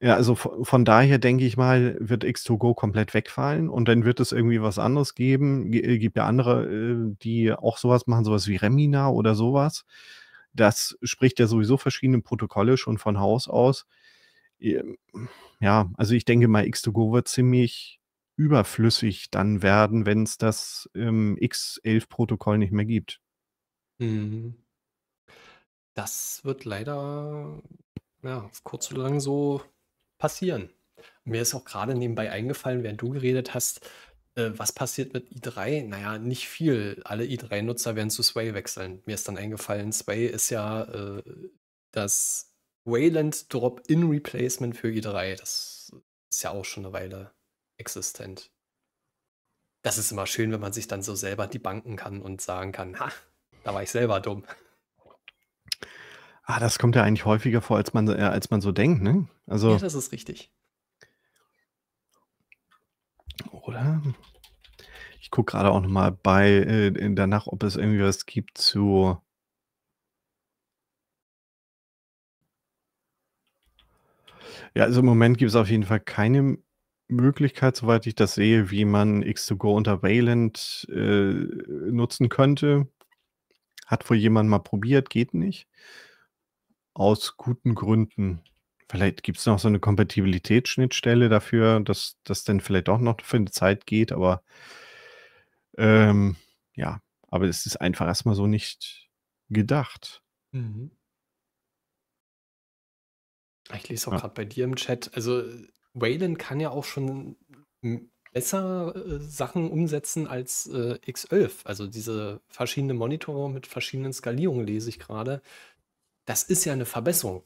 Ja, also von daher denke ich mal, wird X2Go komplett wegfallen und dann wird es irgendwie was anderes geben. Es äh, gibt ja andere, äh, die auch sowas machen, sowas wie Remina oder sowas. Das spricht ja sowieso verschiedene Protokolle schon von Haus aus. Ähm, ja, also ich denke mal, X2Go wird ziemlich überflüssig dann werden, wenn es das ähm, X11-Protokoll nicht mehr gibt. Mhm. Das wird leider ja, auf kurz oder lang so passieren. Mir ist auch gerade nebenbei eingefallen, während du geredet hast, äh, was passiert mit i3? Naja, nicht viel. Alle i3-Nutzer werden zu Sway wechseln. Mir ist dann eingefallen, Sway ist ja äh, das Wayland Drop-In Replacement für i3. Das ist ja auch schon eine Weile existent. Das ist immer schön, wenn man sich dann so selber die Banken kann und sagen kann, ha, da war ich selber dumm. Ah, das kommt ja eigentlich häufiger vor, als man, äh, als man so denkt, ne? Also, ja, das ist richtig. Oder? Ich gucke gerade auch nochmal bei äh, danach, ob es irgendwie was gibt zu. Ja, also im Moment gibt es auf jeden Fall keine Möglichkeit, soweit ich das sehe, wie man X2Go unter Valent äh, nutzen könnte. Hat wohl jemand mal probiert, geht nicht. Aus guten Gründen. Vielleicht gibt es noch so eine Kompatibilitätsschnittstelle dafür, dass das dann vielleicht auch noch für eine Zeit geht, aber ähm, ja, aber es ist einfach erstmal so nicht gedacht. Mhm. Ich lese auch ja. gerade bei dir im Chat. Also Wayland kann ja auch schon hm, besser äh, Sachen umsetzen als äh, X11. Also diese verschiedenen Monitore mit verschiedenen Skalierungen lese ich gerade. Das ist ja eine Verbesserung.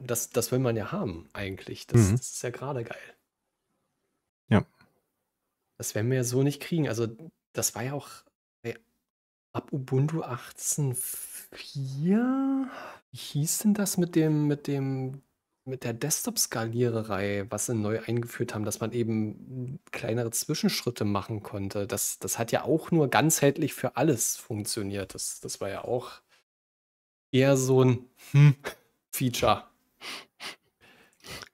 Das, das will man ja haben eigentlich. Das, mhm. das ist ja gerade geil. Ja. Das werden wir so nicht kriegen. Also das war ja auch ey, äh, ab Ubuntu 18.4. Wie hieß denn das mit dem, mit dem mit der Desktop-Skaliererei, was sie neu eingeführt haben, dass man eben hm, kleinere Zwischenschritte machen konnte. Das, das hat ja auch nur ganzheitlich für alles funktioniert. Das, das war ja auch eher so ein hm Feature.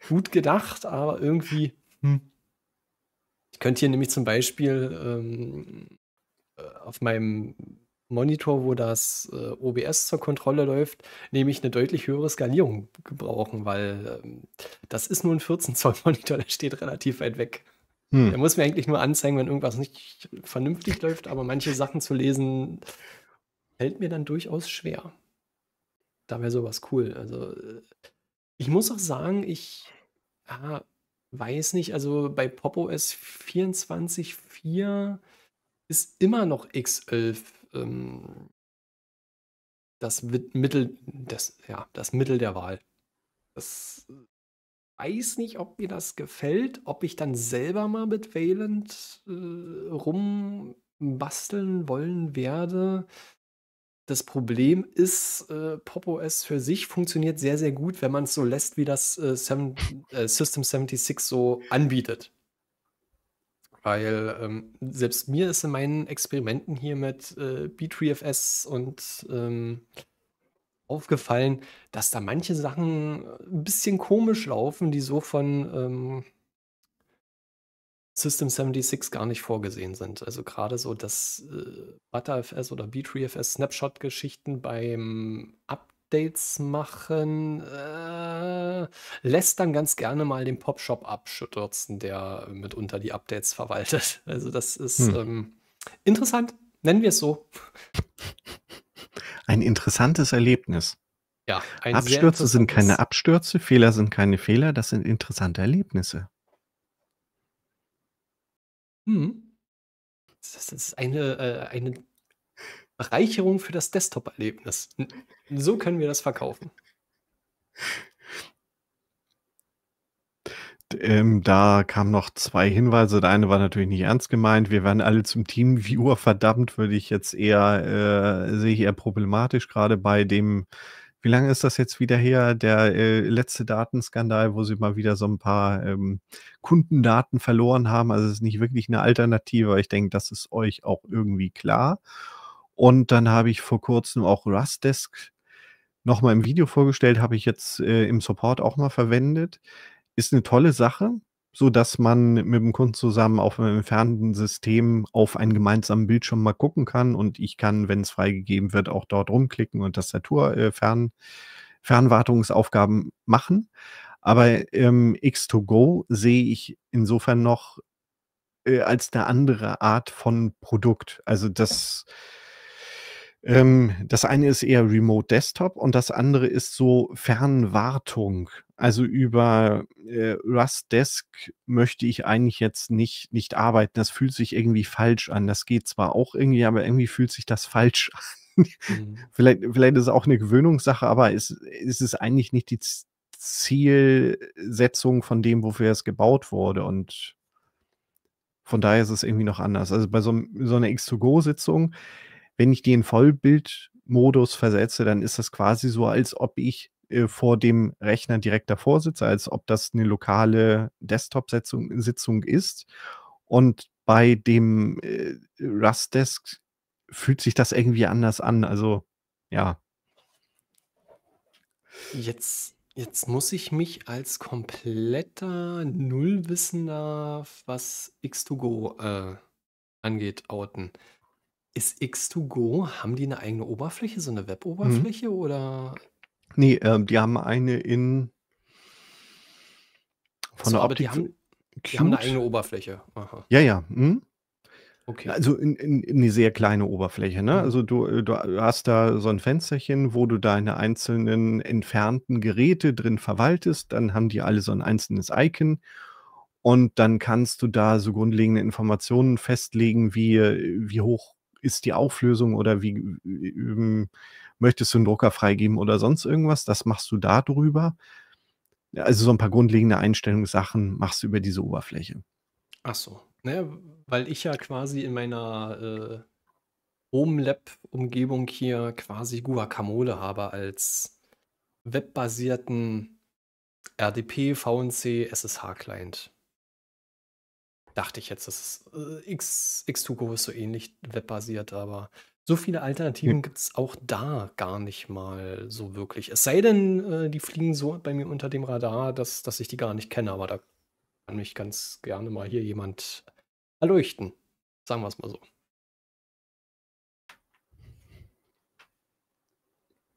Gut gedacht, aber irgendwie hm. Ich könnte hier nämlich zum Beispiel ähm, äh, auf meinem Monitor, wo das äh, OBS zur Kontrolle läuft, nämlich eine deutlich höhere Skalierung gebrauchen, weil ähm, das ist nur ein 14-Zoll-Monitor, der steht relativ weit weg. Hm. Der muss mir eigentlich nur anzeigen, wenn irgendwas nicht vernünftig läuft, aber manche Sachen zu lesen fällt mir dann durchaus schwer. Da wäre sowas cool. Also äh, ich muss auch sagen, ich ja, weiß nicht, also bei PopOS 24.4 ist immer noch X11 ähm, das Mittel, das, ja, das Mittel der Wahl. Das äh, weiß nicht, ob mir das gefällt, ob ich dann selber mal mit Valent äh, rumbasteln wollen werde. Das Problem ist, äh, PopOS für sich funktioniert sehr, sehr gut, wenn man es so lässt, wie das äh, 7, äh, System 76 so anbietet weil ähm, selbst mir ist in meinen Experimenten hier mit äh, B3FS und ähm, aufgefallen, dass da manche Sachen äh, ein bisschen komisch laufen, die so von ähm, System 76 gar nicht vorgesehen sind. Also gerade so dass äh, ButterFS oder B3FS Snapshot-Geschichten beim Update Updates machen, äh, lässt dann ganz gerne mal den Popshop abstürzen, der mitunter die Updates verwaltet. Also das ist hm. ähm, interessant, nennen wir es so. Ein interessantes Erlebnis. Ja, ein Abstürze sind keine Abstürze, Fehler sind keine Fehler, das sind interessante Erlebnisse. Hm. Das ist eine, äh, eine Bereicherung für das Desktop-Erlebnis. So können wir das verkaufen. Ähm, da kamen noch zwei Hinweise. Der eine war natürlich nicht ernst gemeint. Wir werden alle zum Teamviewer verdammt, würde ich jetzt eher, äh, sehe ich eher problematisch, gerade bei dem, wie lange ist das jetzt wieder her? Der äh, letzte Datenskandal, wo sie mal wieder so ein paar ähm, Kundendaten verloren haben. Also es ist nicht wirklich eine Alternative, aber ich denke, das ist euch auch irgendwie klar. Und dann habe ich vor kurzem auch Rust Desk nochmal im Video vorgestellt, habe ich jetzt äh, im Support auch mal verwendet. Ist eine tolle Sache, so dass man mit dem Kunden zusammen auf einem entfernten System auf einen gemeinsamen Bildschirm mal gucken kann und ich kann, wenn es freigegeben wird, auch dort rumklicken und Tastatur äh, fern, Fernwartungsaufgaben machen. Aber ähm, X2Go sehe ich insofern noch äh, als eine andere Art von Produkt. Also das ähm, das eine ist eher Remote Desktop und das andere ist so Fernwartung. Also über äh, Rust Desk möchte ich eigentlich jetzt nicht, nicht arbeiten. Das fühlt sich irgendwie falsch an. Das geht zwar auch irgendwie, aber irgendwie fühlt sich das falsch an. Mhm. vielleicht, vielleicht ist es auch eine Gewöhnungssache, aber es, es ist eigentlich nicht die Zielsetzung von dem, wofür es gebaut wurde. Und von daher ist es irgendwie noch anders. Also bei so, so einer X2Go-Sitzung wenn ich die in Vollbildmodus versetze, dann ist das quasi so, als ob ich äh, vor dem Rechner direkt davor sitze, als ob das eine lokale Desktop-Sitzung ist. Und bei dem äh, Rust Desk fühlt sich das irgendwie anders an. Also ja. Jetzt, jetzt muss ich mich als kompletter Nullwissender, was X2Go äh, angeht, outen. Ist X2Go, haben die eine eigene Oberfläche, so eine mhm. Web-Oberfläche Mhm. oder Nee, ähm, die haben eine in von so, der aber Optik f haben die haben eine eigene Oberfläche. Aha. Ja, ja, mhm. Okay. Also in in in 'ne sehr kleine Oberfläche, ne? Mhm. Also du äh, du hast da so ein Fensterchen, wo du deine einzelnen entfernten Geräte drin verwaltest. Dann haben die alle so ein einzelnes Icon und dann kannst du da so grundlegende Informationen festlegen wie, wie hoch ist die Auflösung oder wie ähm, möchtest du einen Drucker freigeben oder sonst irgendwas? Das machst du darüber. Also so ein paar grundlegende Einstellungssachen machst du über diese Oberfläche. Ach so, naja, ne, weil ich ja quasi in meiner äh, Home-Lab-Umgebung hier quasi Guacamole habe als webbasierten RDP, VNC, SSH-Client dachte ich jetzt, das ist, äh, X, 2 go ist so ähnlich webbasiert, aber so viele Alternativen hm. gibt es auch da gar nicht mal so wirklich. Es sei denn, äh, die fliegen so bei mir unter dem Radar, dass, dass ich die gar nicht kenne, aber da kann mich ganz gerne mal hier jemand erleuchten. Sagen wir es mal so.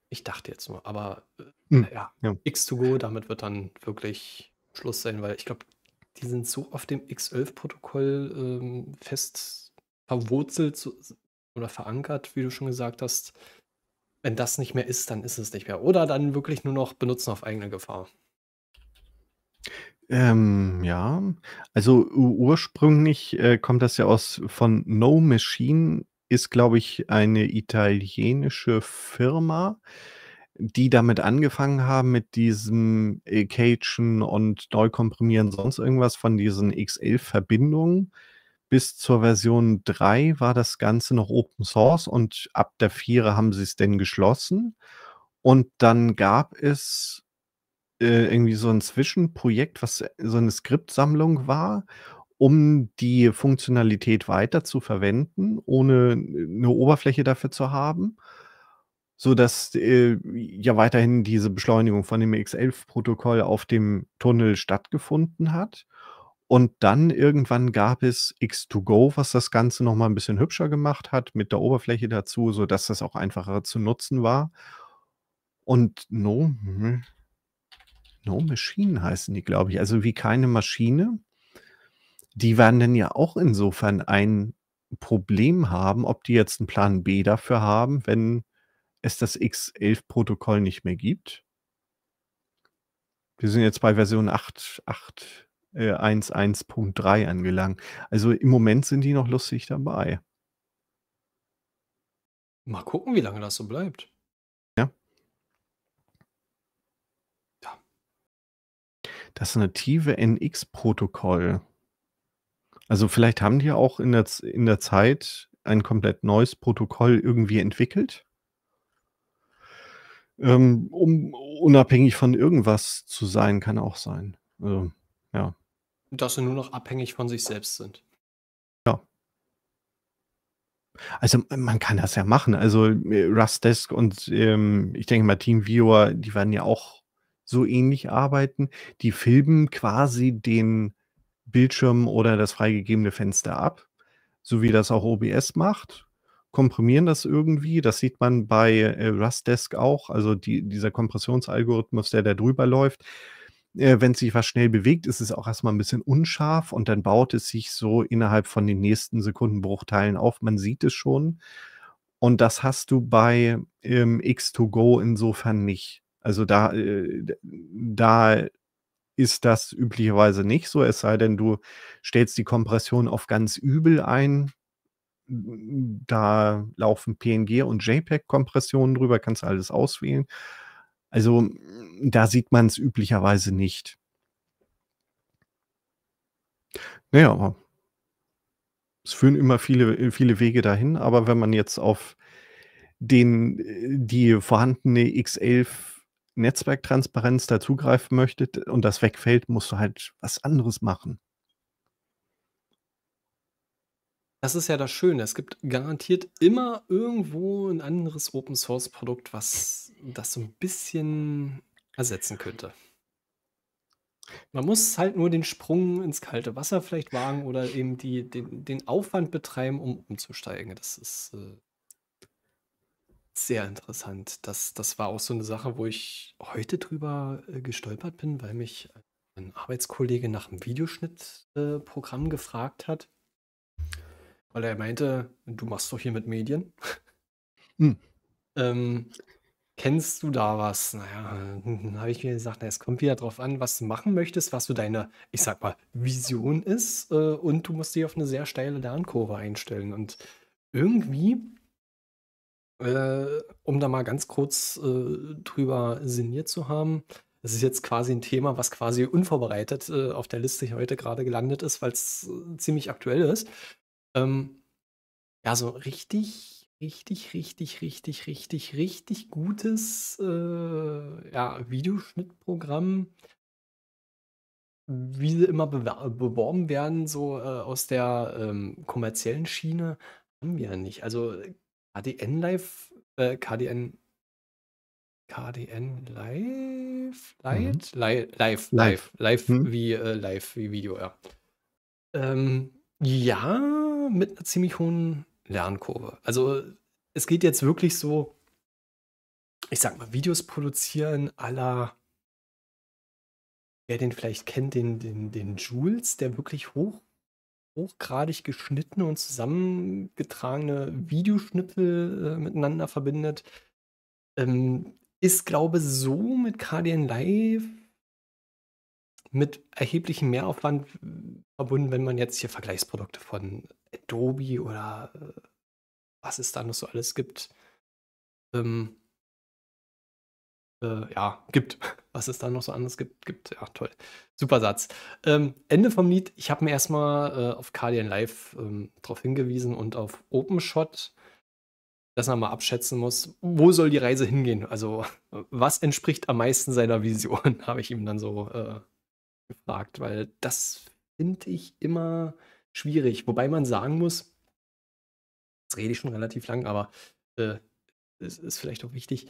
Ich dachte jetzt nur, aber äh, hm. ja, ja. X2Go, damit wird dann wirklich Schluss sein, weil ich glaube, die sind so auf dem X11-Protokoll ähm, fest verwurzelt so, oder verankert, wie du schon gesagt hast. Wenn das nicht mehr ist, dann ist es nicht mehr. Oder dann wirklich nur noch benutzen auf eigene Gefahr. Ähm, ja, also ursprünglich äh, kommt das ja aus von No Machine, ist glaube ich eine italienische Firma, die damit angefangen haben, mit diesem Cagen und Neukomprimieren, sonst irgendwas von diesen X11-Verbindungen. Bis zur Version 3 war das Ganze noch Open Source und ab der 4 haben sie es denn geschlossen. Und dann gab es äh, irgendwie so ein Zwischenprojekt, was äh, so eine Skriptsammlung war, um die Funktionalität weiter zu verwenden, ohne eine Oberfläche dafür zu haben sodass äh, ja weiterhin diese Beschleunigung von dem X11-Protokoll auf dem Tunnel stattgefunden hat. Und dann irgendwann gab es X2Go, was das Ganze nochmal ein bisschen hübscher gemacht hat mit der Oberfläche dazu, sodass das auch einfacher zu nutzen war. Und No, hm, no Machine heißen die, glaube ich. Also wie keine Maschine. Die werden dann ja auch insofern ein Problem haben, ob die jetzt einen Plan B dafür haben, wenn es das X11-Protokoll nicht mehr gibt. Wir sind jetzt bei Version 8.1.1.3 äh, angelangt. Also im Moment sind die noch lustig dabei. Mal gucken, wie lange das so bleibt. Ja. ja. Das native NX-Protokoll. Also vielleicht haben die auch in der, in der Zeit ein komplett neues Protokoll irgendwie entwickelt ähm, um unabhängig von irgendwas zu sein, kann auch sein. Also, ja. Dass sie nur noch abhängig von sich selbst sind. Ja. Also man kann das ja machen. Also äh, Rust Desk und ähm, ich denke mal Team Viewer, die werden ja auch so ähnlich arbeiten. Die filmen quasi den Bildschirm oder das freigegebene Fenster ab, so wie das auch OBS macht komprimieren das irgendwie. Das sieht man bei äh, Desk auch, also die, dieser Kompressionsalgorithmus, der da drüber läuft. Äh, Wenn sich was schnell bewegt, ist es auch erstmal ein bisschen unscharf und dann baut es sich so innerhalb von den nächsten Sekundenbruchteilen auf. Man sieht es schon. Und das hast du bei ähm, X2Go insofern nicht. Also da, äh, da ist das üblicherweise nicht so, es sei denn, du stellst die Kompression auf ganz übel ein. Da laufen PNG und JPEG-Kompressionen drüber, kannst du alles auswählen. Also da sieht man es üblicherweise nicht. Naja, aber es führen immer viele, viele Wege dahin, aber wenn man jetzt auf den, die vorhandene X11 Netzwerktransparenz dazugreifen möchte und das wegfällt, musst du halt was anderes machen. Das ist ja das Schöne. Es gibt garantiert immer irgendwo ein anderes Open Source Produkt, was das so ein bisschen ersetzen könnte. Man muss halt nur den Sprung ins kalte Wasser vielleicht wagen oder eben die, den, den Aufwand betreiben, um umzusteigen. Das ist äh, sehr interessant. Das, das war auch so eine Sache, wo ich heute drüber äh, gestolpert bin, weil mich ein Arbeitskollege nach einem Videoschnittprogramm äh, gefragt hat weil er meinte, du machst doch hier mit Medien. Hm. ähm, kennst du da was? Naja, dann habe ich mir gesagt, na, es kommt wieder darauf an, was du machen möchtest, was so deine, ich sag mal, Vision ist äh, und du musst dich auf eine sehr steile Lernkurve einstellen. Und irgendwie, äh, um da mal ganz kurz äh, drüber sinniert zu haben, das ist jetzt quasi ein Thema, was quasi unvorbereitet äh, auf der Liste heute gerade gelandet ist, weil es äh, ziemlich aktuell ist. Ähm, ja, so richtig, richtig, richtig, richtig, richtig, richtig gutes äh, ja, Videoschnittprogramm, wie sie immer beworben werden, so äh, aus der ähm, kommerziellen Schiene, haben wir nicht. Also äh, KDN Live, äh, KDN KDN Live? Mhm. Light? Mhm. Live, live, live, live, mhm. wie äh, live, wie Video, ja. Ähm, ja, mit einer ziemlich hohen Lernkurve. Also es geht jetzt wirklich so, ich sag mal, Videos produzieren aller, wer den vielleicht kennt, den, den, den Jules, der wirklich hoch, hochgradig geschnittene und zusammengetragene Videoschnippel äh, miteinander verbindet. Ähm, ist, glaube ich, so mit KDN Live mit erheblichem Mehraufwand verbunden, wenn man jetzt hier Vergleichsprodukte von Adobe oder äh, was es da noch so alles gibt. Ähm, äh, ja, gibt. Was es da noch so anderes gibt, gibt. Ja, toll. Super Satz. Ähm, Ende vom Lied. Ich habe mir erstmal äh, auf Cardian Live ähm, darauf hingewiesen und auf OpenShot, dass man mal abschätzen muss, wo soll die Reise hingehen? Also, was entspricht am meisten seiner Vision, habe ich ihm dann so äh, gefragt, weil das finde ich immer schwierig. Wobei man sagen muss, jetzt rede ich schon relativ lang, aber äh, es ist vielleicht auch wichtig.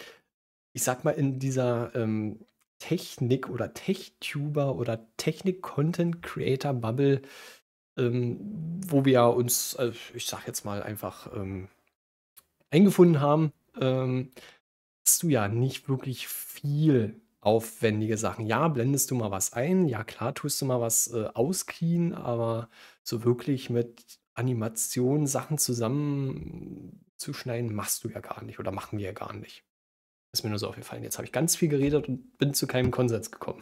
Ich sag mal, in dieser ähm, Technik- oder Tech-Tuber oder Technik-Content-Creator-Bubble, ähm, wo wir uns, also ich sag jetzt mal einfach, ähm, eingefunden haben, ähm, hast du ja nicht wirklich viel aufwendige Sachen. Ja, blendest du mal was ein, ja klar tust du mal was äh, aber so wirklich mit Animation Sachen zusammenzuschneiden, machst du ja gar nicht oder machen wir ja gar nicht. Ist mir nur so aufgefallen. Jetzt habe ich ganz viel geredet und bin zu keinem Konsens gekommen.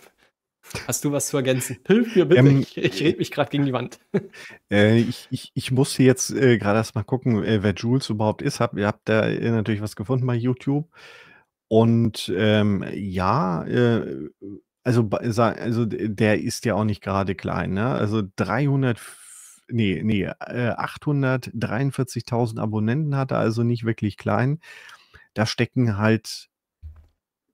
Hast du was zu ergänzen? Hilf mir bitte, ähm, ich, ich rede mich gerade gegen die Wand. Äh, ich, ich, ich musste jetzt äh, gerade erst mal gucken, äh, wer Jules überhaupt ist. Hab, ihr habt da äh, natürlich was gefunden bei YouTube. Und ähm, ja, äh, also, also der ist ja auch nicht gerade klein. Ne? Also 304 nee, nee, 843.000 äh, Abonnenten hatte, also nicht wirklich klein. Da stecken halt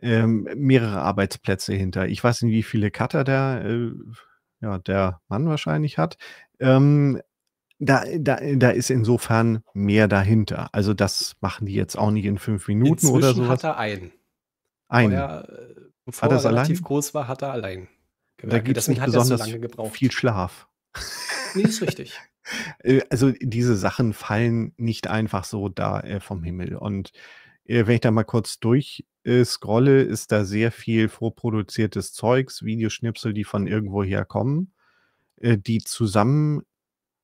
ähm, mehrere Arbeitsplätze hinter. Ich weiß nicht, wie viele Cutter der, äh, ja, der Mann wahrscheinlich hat. Ähm, da, da, da ist insofern mehr dahinter. Also das machen die jetzt auch nicht in fünf Minuten Inzwischen oder so. hat er einen. Einen. Vorher, äh, bevor hat er relativ allein? groß war, hat er allein. Gewerke. Da gibt es nicht besonders so viel Schlaf. Nee, ist richtig. Äh, also diese Sachen fallen nicht einfach so da äh, vom Himmel. Und äh, wenn ich da mal kurz durch äh, scrolle, ist da sehr viel vorproduziertes Zeugs, Videoschnipsel, die von irgendwoher kommen, äh, die zusammen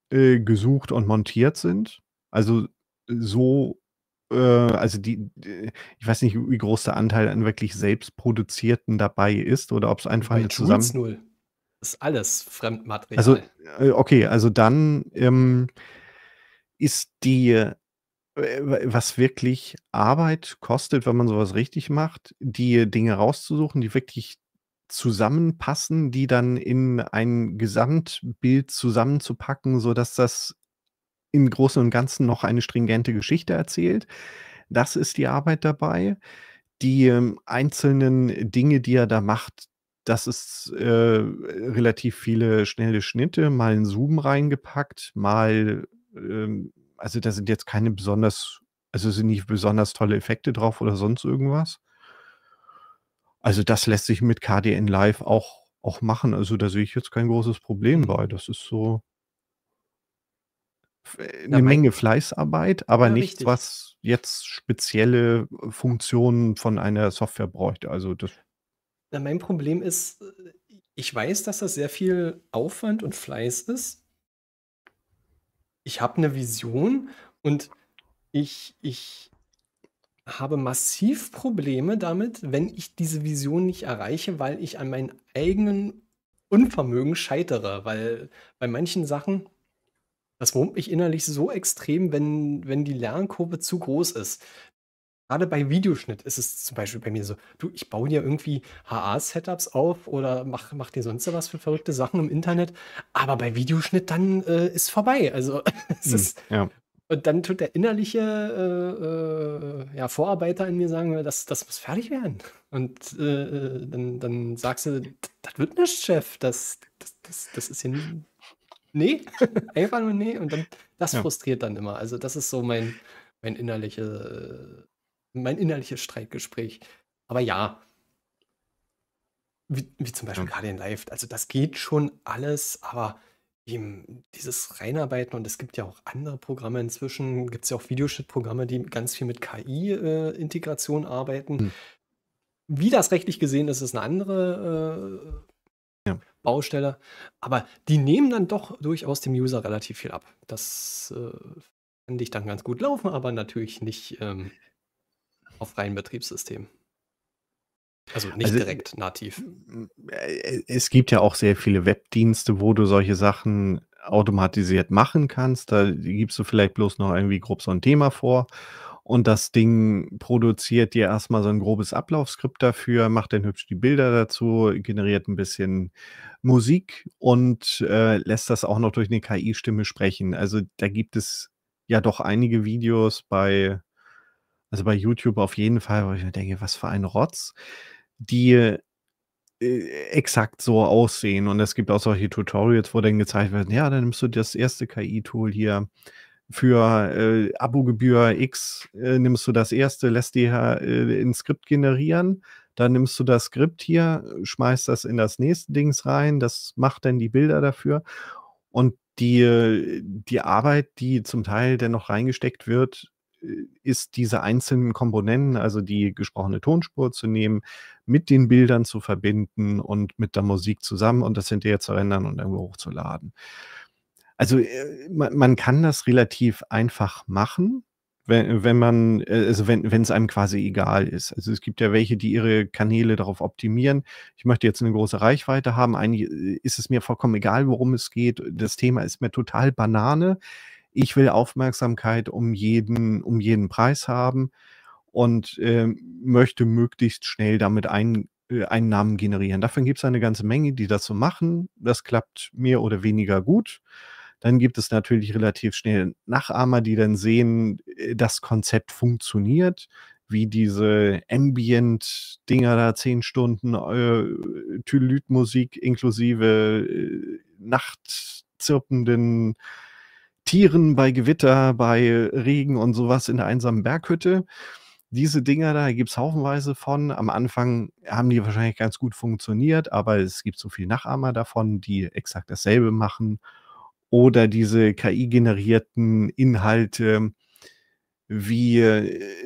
äh, gesucht und montiert sind. Also so, also die, ich weiß nicht, wie groß der Anteil an wirklich selbstproduzierten dabei ist oder ob es einfach Bei eine zusammen. Null ist alles Fremdmaterial. Also, äh, okay, also dann ähm, ist die, äh, was wirklich Arbeit kostet, wenn man sowas richtig macht, die Dinge rauszusuchen, die wirklich zusammenpassen, die dann in ein Gesamtbild zusammenzupacken, sodass das im Großen und Ganzen noch eine stringente Geschichte erzählt. Das ist die Arbeit dabei. Die ähm, einzelnen Dinge, die er da macht, das ist äh, relativ viele schnelle Schnitte, mal einen Zoom reingepackt, mal, ähm, also da sind jetzt keine besonders, also sind nicht besonders tolle Effekte drauf oder sonst irgendwas. Also das lässt sich mit KDN Live auch, auch machen. Also da sehe ich jetzt kein großes Problem bei. Das ist so äh, eine ja, Menge Fleißarbeit, aber ja, nichts, richtig. was jetzt spezielle Funktionen von einer Software bräuchte. Also das na, mein Problem ist, äh, ich weiß, dass das sehr viel Aufwand und Fleiß ist. Ich habe eine Vision und ich, ich habe massiv Probleme damit, wenn ich diese Vision nicht erreiche, weil ich an meinem eigenen Unvermögen scheitere. Weil bei manchen Sachen, das wurmt mich innerlich so extrem, wenn, wenn die Lernkurve zu groß ist. Gerade bei Videoschnitt ist es zum Beispiel bei mir so, du, ich baue dir irgendwie HA-Setups auf oder mach, mach dir sonst was für verrückte Sachen im Internet, aber bei Videoschnitt dann äh, ist vorbei. Also es hm, ist, ja. und dann tut der innerliche äh, äh, ja, Vorarbeiter in mir sagen, das, das muss fertig werden. Und äh, äh, dann, dann sagst du, das wird nicht, Chef, das, das, das, das ist ja nee, einfach nur nee. Und dann, das ja. frustriert dann immer. Also das ist so mein, mein innerliche äh, mein innerliches Streitgespräch. Aber ja, wie, wie zum Beispiel ja. Guardian Live, also das geht schon alles, aber eben dieses Reinarbeiten und es gibt ja auch andere Programme inzwischen, gibt es ja auch Videoschnittprogramme, die ganz viel mit KI-Integration äh, arbeiten. Hm. Wie das rechtlich gesehen ist, ist eine andere äh, ja. Baustelle, aber die nehmen dann doch durchaus dem User relativ viel ab. Das äh, fand ich dann ganz gut laufen, aber natürlich nicht ähm, auf rein Betriebssystem. Also nicht also, direkt äh, nativ. Äh, es gibt ja auch sehr viele Webdienste, wo du solche Sachen automatisiert machen kannst. Da gibst du vielleicht bloß noch irgendwie grob so ein Thema vor und das Ding produziert dir erstmal so ein grobes Ablaufskript dafür, macht dann hübsch die Bilder dazu, generiert ein bisschen Musik und äh, lässt das auch noch durch eine KI-Stimme sprechen. Also da gibt es ja doch einige Videos bei also bei YouTube auf jeden Fall, wo ich mir denke, was für ein Rotz, die äh, exakt so aussehen. Und es gibt auch solche Tutorials, wo dann gezeigt wird, ja, dann nimmst du das erste KI-Tool hier für äh, Abogebühr X, äh, nimmst du das erste, lässt dir äh, ein Skript generieren, dann nimmst du das Skript hier, schmeißt das in das nächste Dings rein, das macht dann die Bilder dafür. Und die, äh, die Arbeit, die zum Teil dann noch reingesteckt wird, ist, diese einzelnen Komponenten, also die gesprochene Tonspur zu nehmen, mit den Bildern zu verbinden und mit der Musik zusammen und das hinterher zu rendern und irgendwo hochzuladen. Also äh, man, man kann das relativ einfach machen, wenn, wenn man, äh, also wenn, wenn es einem quasi egal ist. Also es gibt ja welche, die ihre Kanäle darauf optimieren. Ich möchte jetzt eine große Reichweite haben. Eigentlich äh, ist es mir vollkommen egal, worum es geht. Das Thema ist mir total Banane ich will Aufmerksamkeit um jeden, um jeden Preis haben und äh, möchte möglichst schnell damit ein, äh, Einnahmen generieren. Davon gibt es eine ganze Menge, die das so machen. Das klappt mehr oder weniger gut. Dann gibt es natürlich relativ schnell Nachahmer, die dann sehen, äh, das Konzept funktioniert, wie diese Ambient-Dinger da zehn Stunden äh, tüllüt inklusive äh, nachtzirpenden Tieren bei Gewitter, bei Regen und sowas in der einsamen Berghütte. Diese Dinger da gibt es haufenweise von. Am Anfang haben die wahrscheinlich ganz gut funktioniert, aber es gibt so viele Nachahmer davon, die exakt dasselbe machen. Oder diese KI-generierten Inhalte, wie,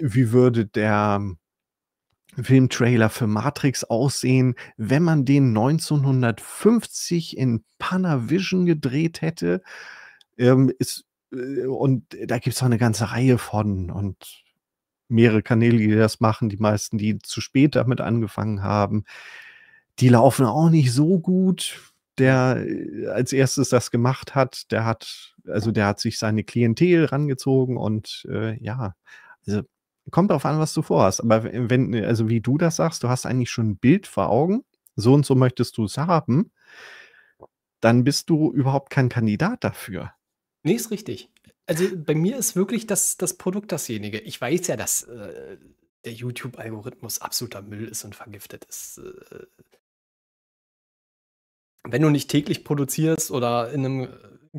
wie würde der Filmtrailer für Matrix aussehen, wenn man den 1950 in Panavision gedreht hätte? Ähm, ist, äh, und da gibt es auch eine ganze Reihe von und mehrere Kanäle, die das machen. Die meisten, die zu spät damit angefangen haben, die laufen auch nicht so gut. Der äh, als erstes das gemacht hat, der hat, also der hat sich seine Klientel rangezogen und äh, ja, also kommt darauf an, was du vorhast. Aber wenn, also wie du das sagst, du hast eigentlich schon ein Bild vor Augen, so und so möchtest du es haben, dann bist du überhaupt kein Kandidat dafür. Nee, ist richtig. Also bei mir ist wirklich das, das Produkt dasjenige. Ich weiß ja, dass äh, der YouTube-Algorithmus absoluter Müll ist und vergiftet ist. Äh, wenn du nicht täglich produzierst oder in einem äh,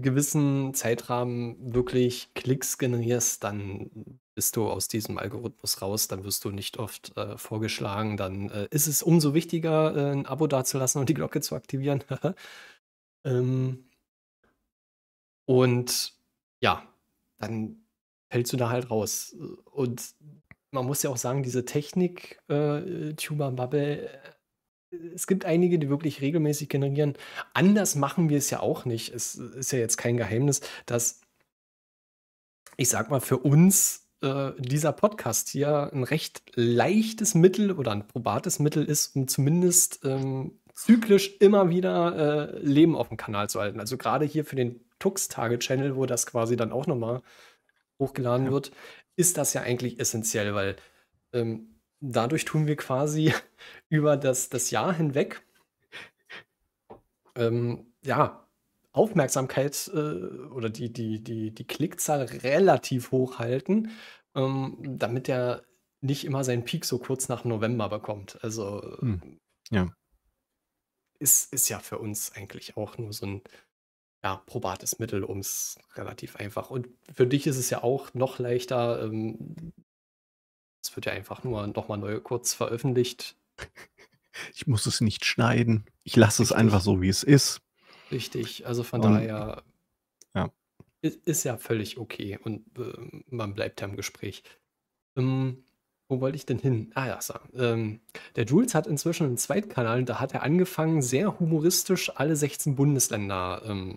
gewissen Zeitrahmen wirklich Klicks generierst, dann bist du aus diesem Algorithmus raus, dann wirst du nicht oft äh, vorgeschlagen, dann äh, ist es umso wichtiger, äh, ein Abo dazulassen und die Glocke zu aktivieren. ähm, und ja, dann fällst du da halt raus. Und man muss ja auch sagen, diese Technik äh, Tuber Bubble, äh, es gibt einige, die wirklich regelmäßig generieren. Anders machen wir es ja auch nicht. Es ist ja jetzt kein Geheimnis, dass ich sag mal, für uns äh, dieser Podcast hier ein recht leichtes Mittel oder ein probates Mittel ist, um zumindest ähm, zyklisch immer wieder äh, Leben auf dem Kanal zu halten. Also gerade hier für den Tux-Tage-Channel, wo das quasi dann auch nochmal hochgeladen ja. wird, ist das ja eigentlich essentiell, weil ähm, dadurch tun wir quasi über das, das Jahr hinweg ähm, ja, Aufmerksamkeit äh, oder die, die, die, die Klickzahl relativ hoch halten, ähm, damit er nicht immer seinen Peak so kurz nach November bekommt. Also hm. Äh, ja. Ist, ist ja für uns eigentlich auch nur so ein ja, probates Mittel, um es relativ einfach. Und für dich ist es ja auch noch leichter. Ähm, es wird ja einfach nur nochmal neu kurz veröffentlicht. Ich muss es nicht schneiden. Ich lasse es einfach so, wie es ist. Richtig, also von und, daher ja. Ist, ist, ja völlig okay und äh, man bleibt ja im Gespräch. Ähm, wo wollte ich denn hin? Ah ja, so. ähm, der Jules hat inzwischen einen Zweitkanal und da hat er angefangen, sehr humoristisch alle 16 Bundesländer ähm,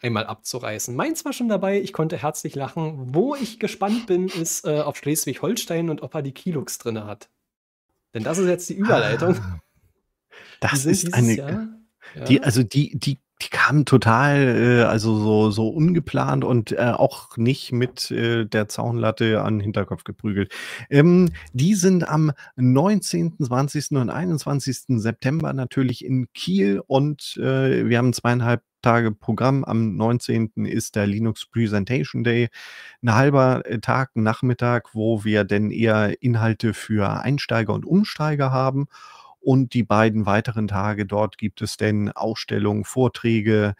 einmal abzureißen. Meins war schon dabei, ich konnte herzlich lachen. Wo ich gespannt bin, ist äh, auf Schleswig-Holstein und ob er die Kilux drin hat. Denn das ist jetzt die ah. Überleitung. Ah, das die ist eine. Jahr, ja. Die, also die, die die kamen total, äh, also so, so ungeplant und äh, auch nicht mit äh, der Zaunlatte an den Hinterkopf geprügelt. Ähm, die sind am 19., 20. und 21. September natürlich in Kiel und äh, wir haben zweieinhalb Tage Programm. Am 19. ist der Linux Presentation Day, ein halber äh, Tag, ein Nachmittag, wo wir denn eher Inhalte für Einsteiger und Umsteiger haben. Und die beiden weiteren Tage dort gibt es denn Ausstellungen, Vorträge,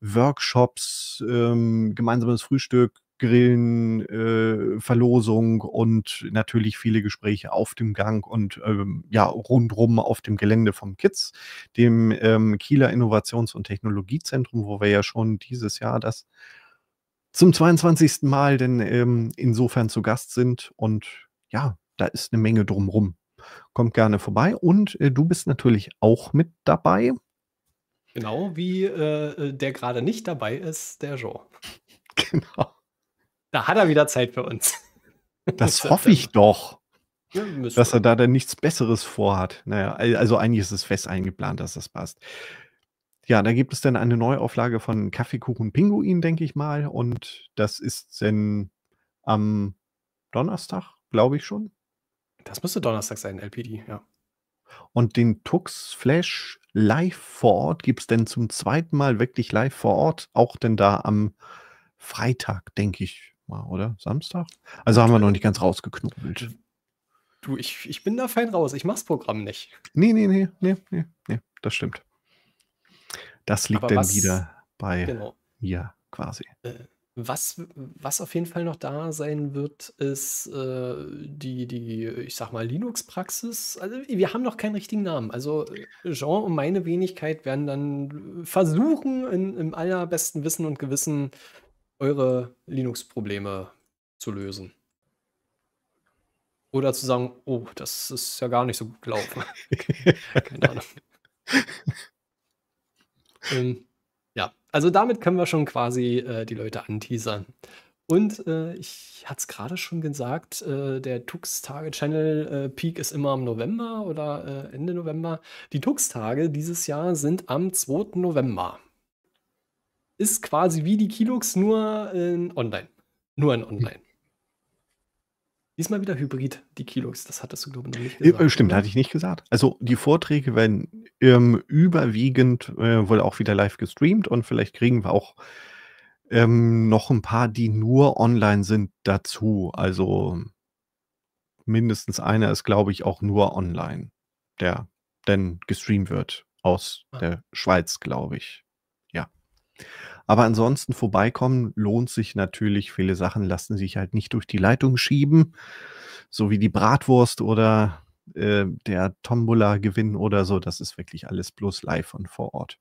Workshops, ähm, gemeinsames Frühstück, Grillen, äh, Verlosung und natürlich viele Gespräche auf dem Gang und ähm, ja, rundrum auf dem Gelände vom KITS, dem ähm, Kieler Innovations- und Technologiezentrum, wo wir ja schon dieses Jahr das zum 22. Mal denn ähm, insofern zu Gast sind und ja, da ist eine Menge drumrum. Kommt gerne vorbei. Und äh, du bist natürlich auch mit dabei. Genau, wie äh, äh der gerade nicht dabei ist, der Jean. Genau. Da hat er wieder Zeit für uns. Das, das hoffe ich doch. Ja, dass er da dann nichts Besseres vorhat. Naja, also eigentlich ist es fest eingeplant, dass das passt. Ja, da gibt es dann eine Neuauflage von Kaffeekuchen Pinguin, denke ich mal. Und das ist dann am Donnerstag, glaube ich schon. Das müsste Donnerstag sein, LPD, ja. Und den Tux Flash live vor Ort gibt es denn zum zweiten Mal wirklich live vor Ort, auch denn da am Freitag, denke ich mal, oder? Samstag? Also haben wir noch nicht ganz rausgeknubbelt. Du, ich, ich bin da fein raus. Ich mach's Programm nicht. Nee, nee, nee, nee, nee, nee das stimmt. Das liegt Aber dann was, wieder bei genau. mir quasi. Äh, was, was auf jeden Fall noch da sein wird, ist äh, die, die, ich sag mal, Linux-Praxis. Also, wir haben noch keinen richtigen Namen. Also, Jean und meine Wenigkeit werden dann versuchen, in, im allerbesten Wissen und Gewissen eure Linux-Probleme zu lösen. Oder zu sagen, oh, das ist ja gar nicht so gut gelaufen. Keine Ahnung. ähm, ja, also damit können wir schon quasi äh, die Leute anteasern. Und äh, ich hatte es gerade schon gesagt, äh, der Tux-Tage-Channel äh, Peak ist immer im November oder äh, Ende November. Die Tux-Tage dieses Jahr sind am 2. November. Ist quasi wie die Kilux, nur in online. Nur in online. Diesmal wieder Hybrid, die Kilos. Das hattest du, glaube ich, noch nicht äh, gesagt. Stimmt, oder? hatte ich nicht gesagt. Also die Vorträge werden ähm, überwiegend äh, wohl auch wieder live gestreamt und vielleicht kriegen wir auch ähm, noch ein paar, die nur online sind, dazu. Also mindestens einer ist, glaube ich, auch nur online, der denn gestreamt wird aus ah. der Schweiz, glaube ich. Ja. Aber ansonsten vorbeikommen lohnt sich natürlich. Viele Sachen lassen sich halt nicht durch die Leitung schieben, so wie die Bratwurst oder äh, der Tombola-Gewinn oder so. Das ist wirklich alles bloß live und vor Ort.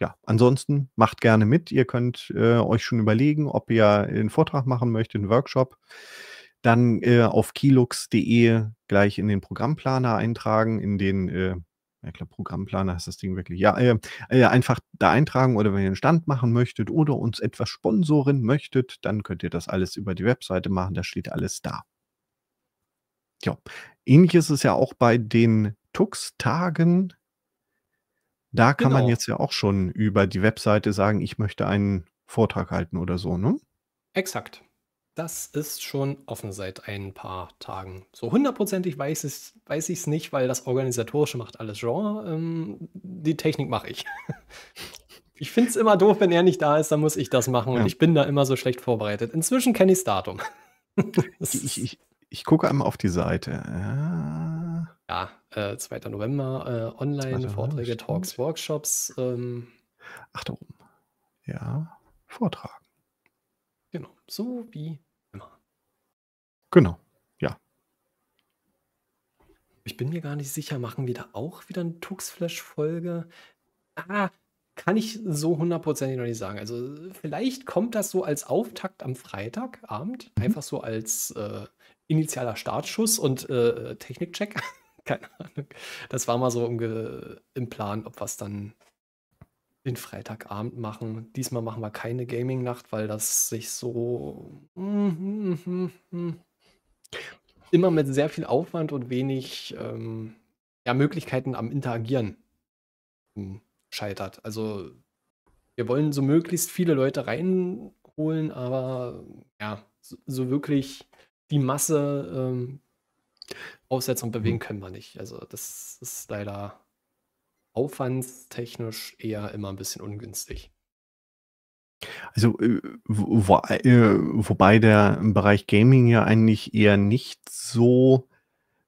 Ja, ansonsten macht gerne mit. Ihr könnt äh, euch schon überlegen, ob ihr einen Vortrag machen möchtet, einen Workshop. Dann äh, auf kilux.de gleich in den Programmplaner eintragen, in den äh, ja klar, Programmplaner ist das Ding wirklich. Ja, äh, äh, einfach da eintragen oder wenn ihr einen Stand machen möchtet oder uns etwas sponsoren möchtet, dann könnt ihr das alles über die Webseite machen, da steht alles da. Ja, ähnlich ist es ja auch bei den Tux-Tagen. Da kann genau. man jetzt ja auch schon über die Webseite sagen, ich möchte einen Vortrag halten oder so, ne? Exakt. Das ist schon offen seit ein paar Tagen. So hundertprozentig weiß ich es weiß ich's nicht, weil das Organisatorische macht alles Genre. Ähm, die Technik mache ich. ich finde es immer doof, wenn er nicht da ist, dann muss ich das machen und ja. ich bin da immer so schlecht vorbereitet. Inzwischen kenne ich das Datum. ich, ich, ich, gucke einmal auf die Seite. Ja, ja äh, 2. November, äh, online, 2. November, Vorträge, stimmt. Talks, Workshops. Ähm. Ach, Ja, Vortragen. Genau, so wie Genau, ja. Ich bin mir gar nicht sicher, machen wir da auch wieder eine Tuxflash-Folge? Ah, kann ich so hundertprozentig noch nicht sagen. Also vielleicht kommt das so als Auftakt am Freitagabend, mhm. einfach so als äh, initialer Startschuss und äh, Technikcheck. Keine Ahnung. Das war mal so im, im Plan, ob wir es dann den Freitagabend machen. Diesmal machen wir keine Gaming-Nacht, weil das sich so... Mm, mm, mm, immer mit sehr viel Aufwand und wenig ähm, ja, Möglichkeiten am Interagieren ähm, scheitert. Also wir wollen so möglichst viele Leute reinholen, aber ja, so, so wirklich die Masse ähm, aufsetzen und bewegen mhm. können wir nicht. Also das ist leider aufwandstechnisch eher immer ein bisschen ungünstig. Also, äh, wo, äh, wobei der Bereich Gaming ja eigentlich eher nicht so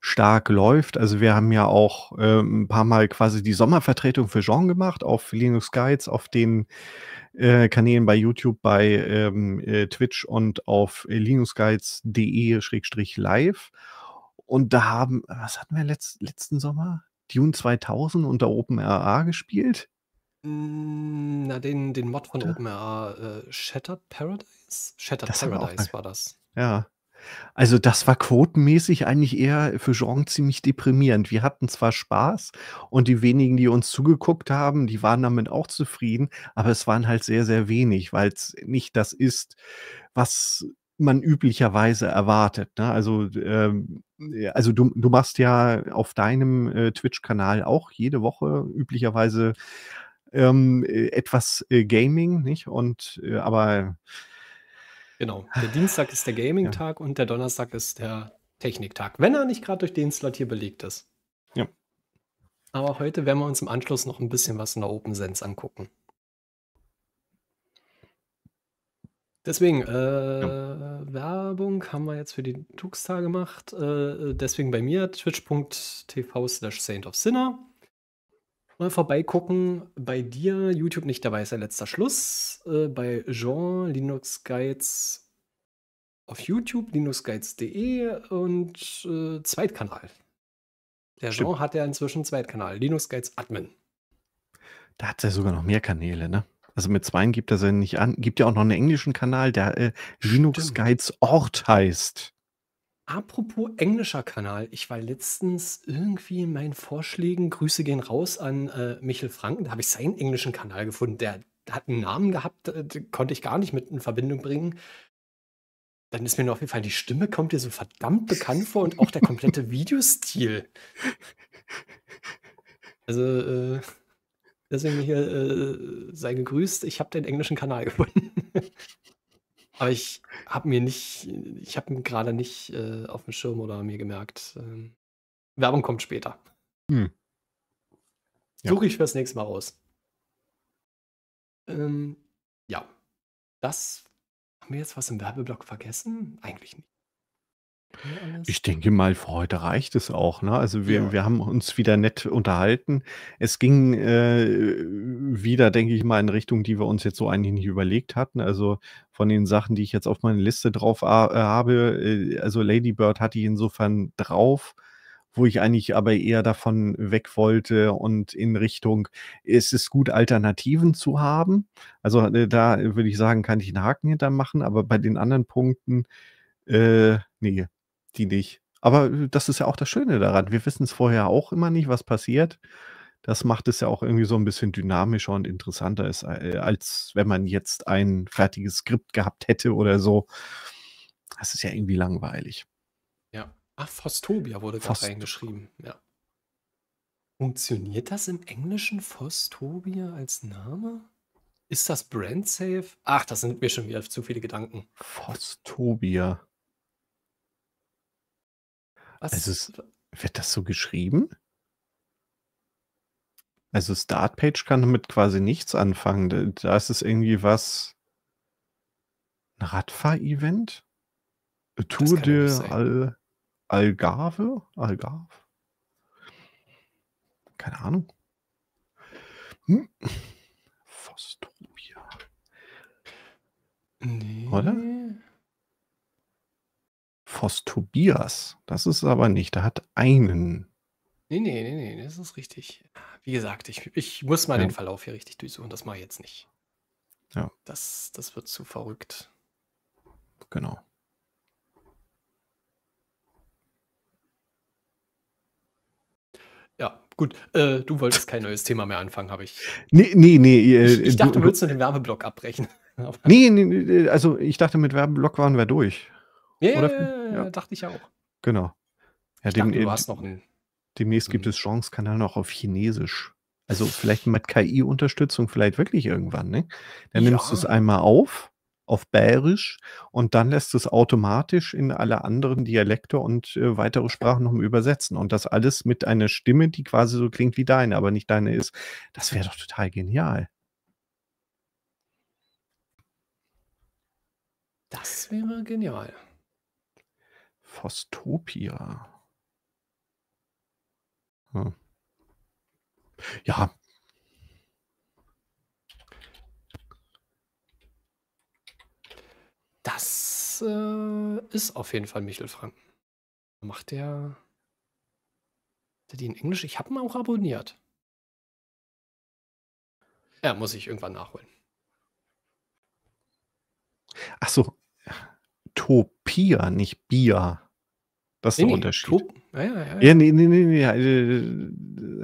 stark läuft. Also wir haben ja auch äh, ein paar Mal quasi die Sommervertretung für Jean gemacht auf Linux Guides, auf den äh, Kanälen bei YouTube, bei ähm, äh, Twitch und auf linuxguides.de-live. Und da haben, was hatten wir letzt, letzten Sommer? Dune 2000 unter OpenRA gespielt. Hm, na, den, den Mod von OpenRA, äh, Shattered Paradise? Shattered das Paradise war das. Ja. Also das war quotenmäßig eigentlich eher für Genre ziemlich deprimierend. Wir hatten zwar Spaß und die wenigen, die uns zugeguckt haben, die waren damit auch zufrieden, aber es waren halt sehr, sehr wenig, weil es nicht das ist, was man üblicherweise erwartet. Ne? Also, ähm, also du, du machst ja auf deinem äh, Twitch-Kanal auch jede Woche üblicherweise ähm, äh, etwas äh, Gaming, nicht? Und äh, aber genau, der ah, Dienstag ist der Gaming-Tag ja. und der Donnerstag ist der Techniktag, wenn er nicht gerade durch den Slot hier belegt ist. Ja. Aber heute werden wir uns im Anschluss noch ein bisschen was in der Open Sense angucken. Deswegen, äh, ja. Werbung haben wir jetzt für die Tux-Tage gemacht. Äh, deswegen bei mir twitch.tv slash Saint of Sinner. Mal vorbeigucken. Bei dir, YouTube nicht dabei, ist der letzte Schluss. Äh, bei Jean, Linux Guides auf YouTube, linuxguides.de und äh, Zweitkanal. Der Jean hat ja inzwischen Zweitkanal, Linux Guides Admin. Da hat er sogar noch mehr Kanäle, ne? Also mit zweien gibt er seinen nicht an, gibt ja auch noch einen englischen Kanal, der äh, Linux Guides Ort heißt. Apropos englischer Kanal, ich war letztens irgendwie in meinen Vorschlägen, Grüße gehen raus an äh, Michel Franken, da habe ich seinen englischen Kanal gefunden, der hat einen Namen gehabt, äh, konnte ich gar nicht mit in Verbindung bringen. Dann ist mir auf jeden Fall die Stimme kommt dir so verdammt bekannt vor und auch der komplette Videostil. Also, äh, deswegen hier äh, sei gegrüßt, ich habe den englischen Kanal gefunden. Aber ich habe mir nicht, ich habe gerade nicht äh, auf dem Schirm oder mir gemerkt. Ähm, Werbung kommt später. Hm. Ja. Suche ich fürs nächste Mal raus. Ähm, ja. Das haben wir jetzt was im Werbeblock vergessen? Eigentlich nicht. Alles. Ich denke mal, für heute reicht es auch. Ne? Also wir, ja. wir haben uns wieder nett unterhalten. Es ging äh, wieder, denke ich mal, in Richtung, die wir uns jetzt so eigentlich nicht überlegt hatten. Also von den Sachen, die ich jetzt auf meine Liste drauf äh, habe, äh, also Ladybird hatte ich insofern drauf wo ich eigentlich aber eher davon weg wollte und in Richtung, es ist gut, Alternativen zu haben. Also äh, da würde ich sagen, kann ich einen Haken hinter machen, aber bei den anderen Punkten, äh, nee, die nicht. Aber äh, das ist ja auch das Schöne daran. Wir wissen es vorher auch immer nicht, was passiert. Das macht es ja auch irgendwie so ein bisschen dynamischer und interessanter, ist, äh, äh, als wenn man jetzt ein fertiges Skript gehabt hätte oder so. Das ist ja irgendwie langweilig. Ja. Ach, Fostobia wurde gerade reingeschrieben. Ja. Funktioniert das im Englischen Fostobia als Name? Ist das brand safe? Ach, das sind mir schon wieder zu viele Gedanken. Fostobia. Was? Also ist, wird das so geschrieben? Also Startpage kann damit quasi nichts anfangen. Da ist es irgendwie was. Ein Radfahr-Event? Tour de Al Algarve? Algarve? Keine Ahnung. Hm. Fostropia. Nee. Oder? Vos Tobias. Das ist aber nicht. Da hat einen. Nee, nee, nee, nee, das ist richtig. Wie gesagt, ich, ich muss mal ja. den Verlauf hier richtig durchsuchen. Das mache ich jetzt nicht. Ja. Das, das wird zu verrückt. Genau. Ja, gut. Äh, du wolltest kein neues Thema mehr anfangen, habe ich. Nee, nee, nee. Äh, ich, ich, dachte, du, du willst nur den Werbeblock abbrechen. nee, nee, nee, also ich dachte, mit Werbeblock waren wir durch. Yeah, Oder, ja, dachte ich auch. Genau. Ja, ich dem, dachte, du hast noch einen. Demnächst gibt mhm. es Chance-Kanal noch auf Chinesisch. Also vielleicht mit KI-Unterstützung, vielleicht wirklich irgendwann, ne? Dann ja. nimmst du es einmal auf, auf Bayerisch, und dann lässt es automatisch in alle anderen Dialekte und äh, weitere Sprachen noch übersetzen. Und das alles mit einer Stimme, die quasi so klingt wie deine, aber nicht deine ist. Das wäre doch total genial. Das wäre genial. Fostopia. Hm. Ja. Das äh, ist auf jeden Fall Michel Franken. Macht der, der die in Englisch? Ich habe ihn auch abonniert. Ja, muss ich irgendwann nachholen. Ach so, Topia, nicht Bia. Das ist nee, der Unterschied. Top ja, ja, ja. ja, nee, nee, nee, nee. Also,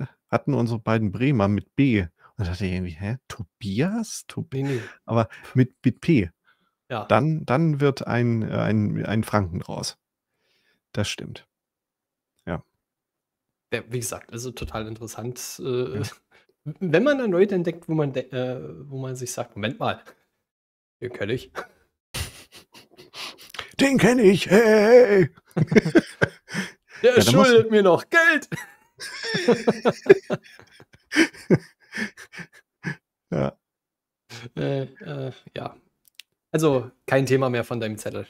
äh, hatten unsere beiden Bremer mit B. Und da dachte ich irgendwie, hä? Tobias? Tob nee, nee. Aber mit, mit P. Ja. Dann, dann wird ein, äh, ein, ein Franken draus. Das stimmt. Ja. ja wie gesagt, also total interessant. Äh, ja. Wenn man erneut entdeckt, wo man, äh, wo man sich sagt, Moment mal, hier kann ich den kenne ich. Hey. Der ja, schuldet muss... mir noch Geld. ja. Äh, äh, ja. Also kein Thema mehr von deinem Zettel.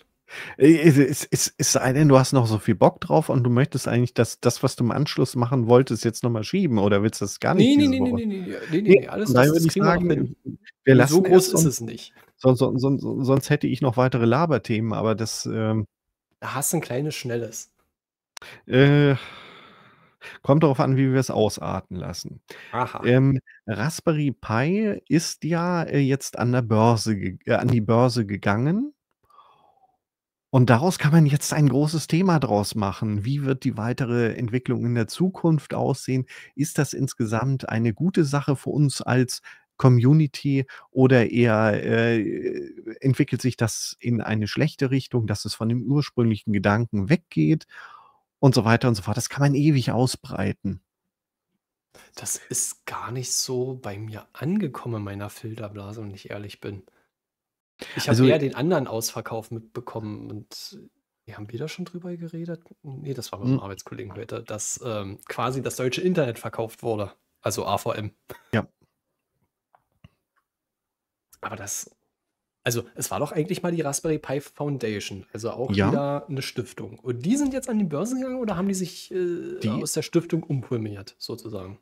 Äh, es, es, es sei denn, du hast noch so viel Bock drauf und du möchtest eigentlich das, das was du im Anschluss machen wolltest, jetzt nochmal schieben oder willst du das gar nicht? Nee, nee, nee, nee, nee, nee, nee, nee, alles, alles das sagen, wir, wir lassen So groß ist es nicht. Sonst, sonst, sonst hätte ich noch weitere Laberthemen, aber das. Ähm, Hast du ein kleines, schnelles. Äh, kommt darauf an, wie wir es ausarten lassen. Aha. Ähm, Raspberry Pi ist ja äh, jetzt an der Börse, äh, an die Börse gegangen. Und daraus kann man jetzt ein großes Thema draus machen. Wie wird die weitere Entwicklung in der Zukunft aussehen? Ist das insgesamt eine gute Sache für uns als Community oder eher äh, entwickelt sich das in eine schlechte Richtung, dass es von dem ursprünglichen Gedanken weggeht und so weiter und so fort. Das kann man ewig ausbreiten. Das ist gar nicht so bei mir angekommen meiner Filterblase, wenn ich ehrlich bin. Ich habe also, eher den anderen Ausverkauf mitbekommen und wir haben wieder schon drüber geredet. Nee, das war mit hm. einem Arbeitskollegen heute, dass ähm, quasi das deutsche Internet verkauft wurde. Also AVM. Ja. Aber das, also es war doch eigentlich mal die Raspberry Pi Foundation, also auch ja. wieder eine Stiftung. Und die sind jetzt an die Börse gegangen oder haben die sich äh, die? aus der Stiftung umpulmiert, sozusagen?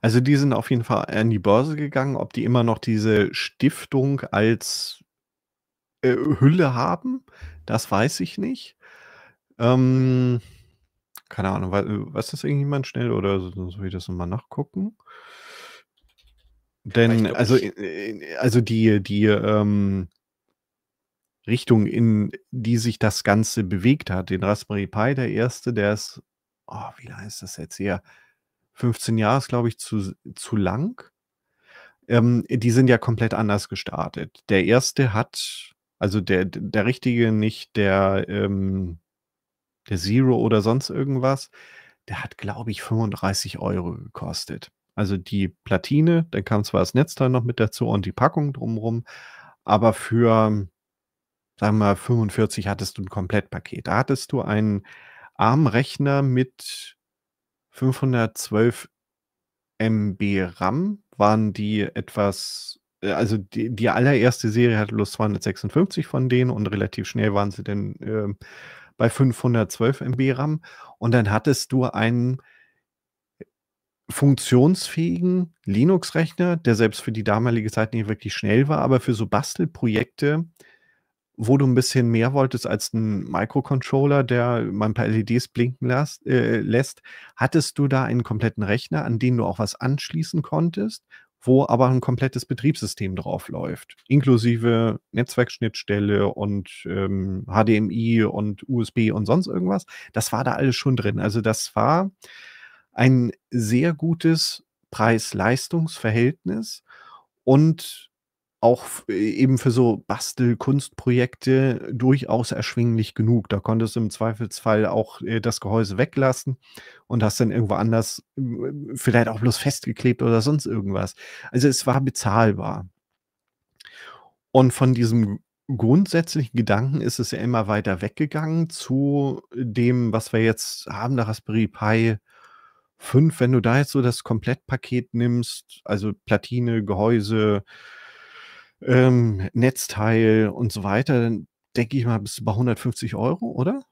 Also die sind auf jeden Fall an die Börse gegangen. Ob die immer noch diese Stiftung als äh, Hülle haben, das weiß ich nicht. Ähm, keine Ahnung, äh, weiß, das irgendjemand schnell oder so, soll ich das nochmal nachgucken? Denn also, also die, die ähm, Richtung, in die sich das Ganze bewegt hat, den Raspberry Pi, der erste, der ist, oh, wie lange ist das jetzt hier? 15 Jahre ist, glaube ich, zu, zu lang. Ähm, die sind ja komplett anders gestartet. Der erste hat, also der, der richtige, nicht der, ähm, der Zero oder sonst irgendwas, der hat, glaube ich, 35 Euro gekostet. Also die Platine, dann kam zwar das Netzteil noch mit dazu und die Packung drumherum, aber für, sagen wir, mal, 45 hattest du ein Komplettpaket. Da hattest du einen ARM-Rechner mit 512 MB RAM, waren die etwas, äh, also die, die allererste Serie hatte bloß 256 von denen und relativ schnell waren sie dann äh, bei 512 MB RAM. Und dann hattest du einen funktionsfähigen Linux-Rechner, der selbst für die damalige Zeit nicht wirklich schnell war, aber für so Bastelprojekte, wo du ein bisschen mehr wolltest als ein Microcontroller, der mal ein paar LEDs blinken las, äh, lässt, hattest du da einen kompletten Rechner, an den du auch was anschließen konntest, wo aber ein komplettes Betriebssystem drauf läuft, inklusive Netzwerkschnittstelle und ähm, HDMI und USB und sonst irgendwas. Das war da alles schon drin. Also das war ein sehr gutes Preis-Leistungs-Verhältnis und auch äh, eben für so Bastel-Kunstprojekte durchaus erschwinglich genug. Da konntest du im Zweifelsfall auch äh, das Gehäuse weglassen und hast dann irgendwo anders ähm, äh, vielleicht auch bloß festgeklebt oder sonst irgendwas. Also es war bezahlbar. Und von diesem grundsätzlichen Gedanken ist es ja immer weiter weggegangen zu dem, was wir jetzt haben, der Raspberry Pi 5, wenn du da jetzt so das Komplettpaket nimmst, also Platine, Gehäuse, ähm, Netzteil und so weiter, dann denke ich mal, bist du bei 150 Euro, oder?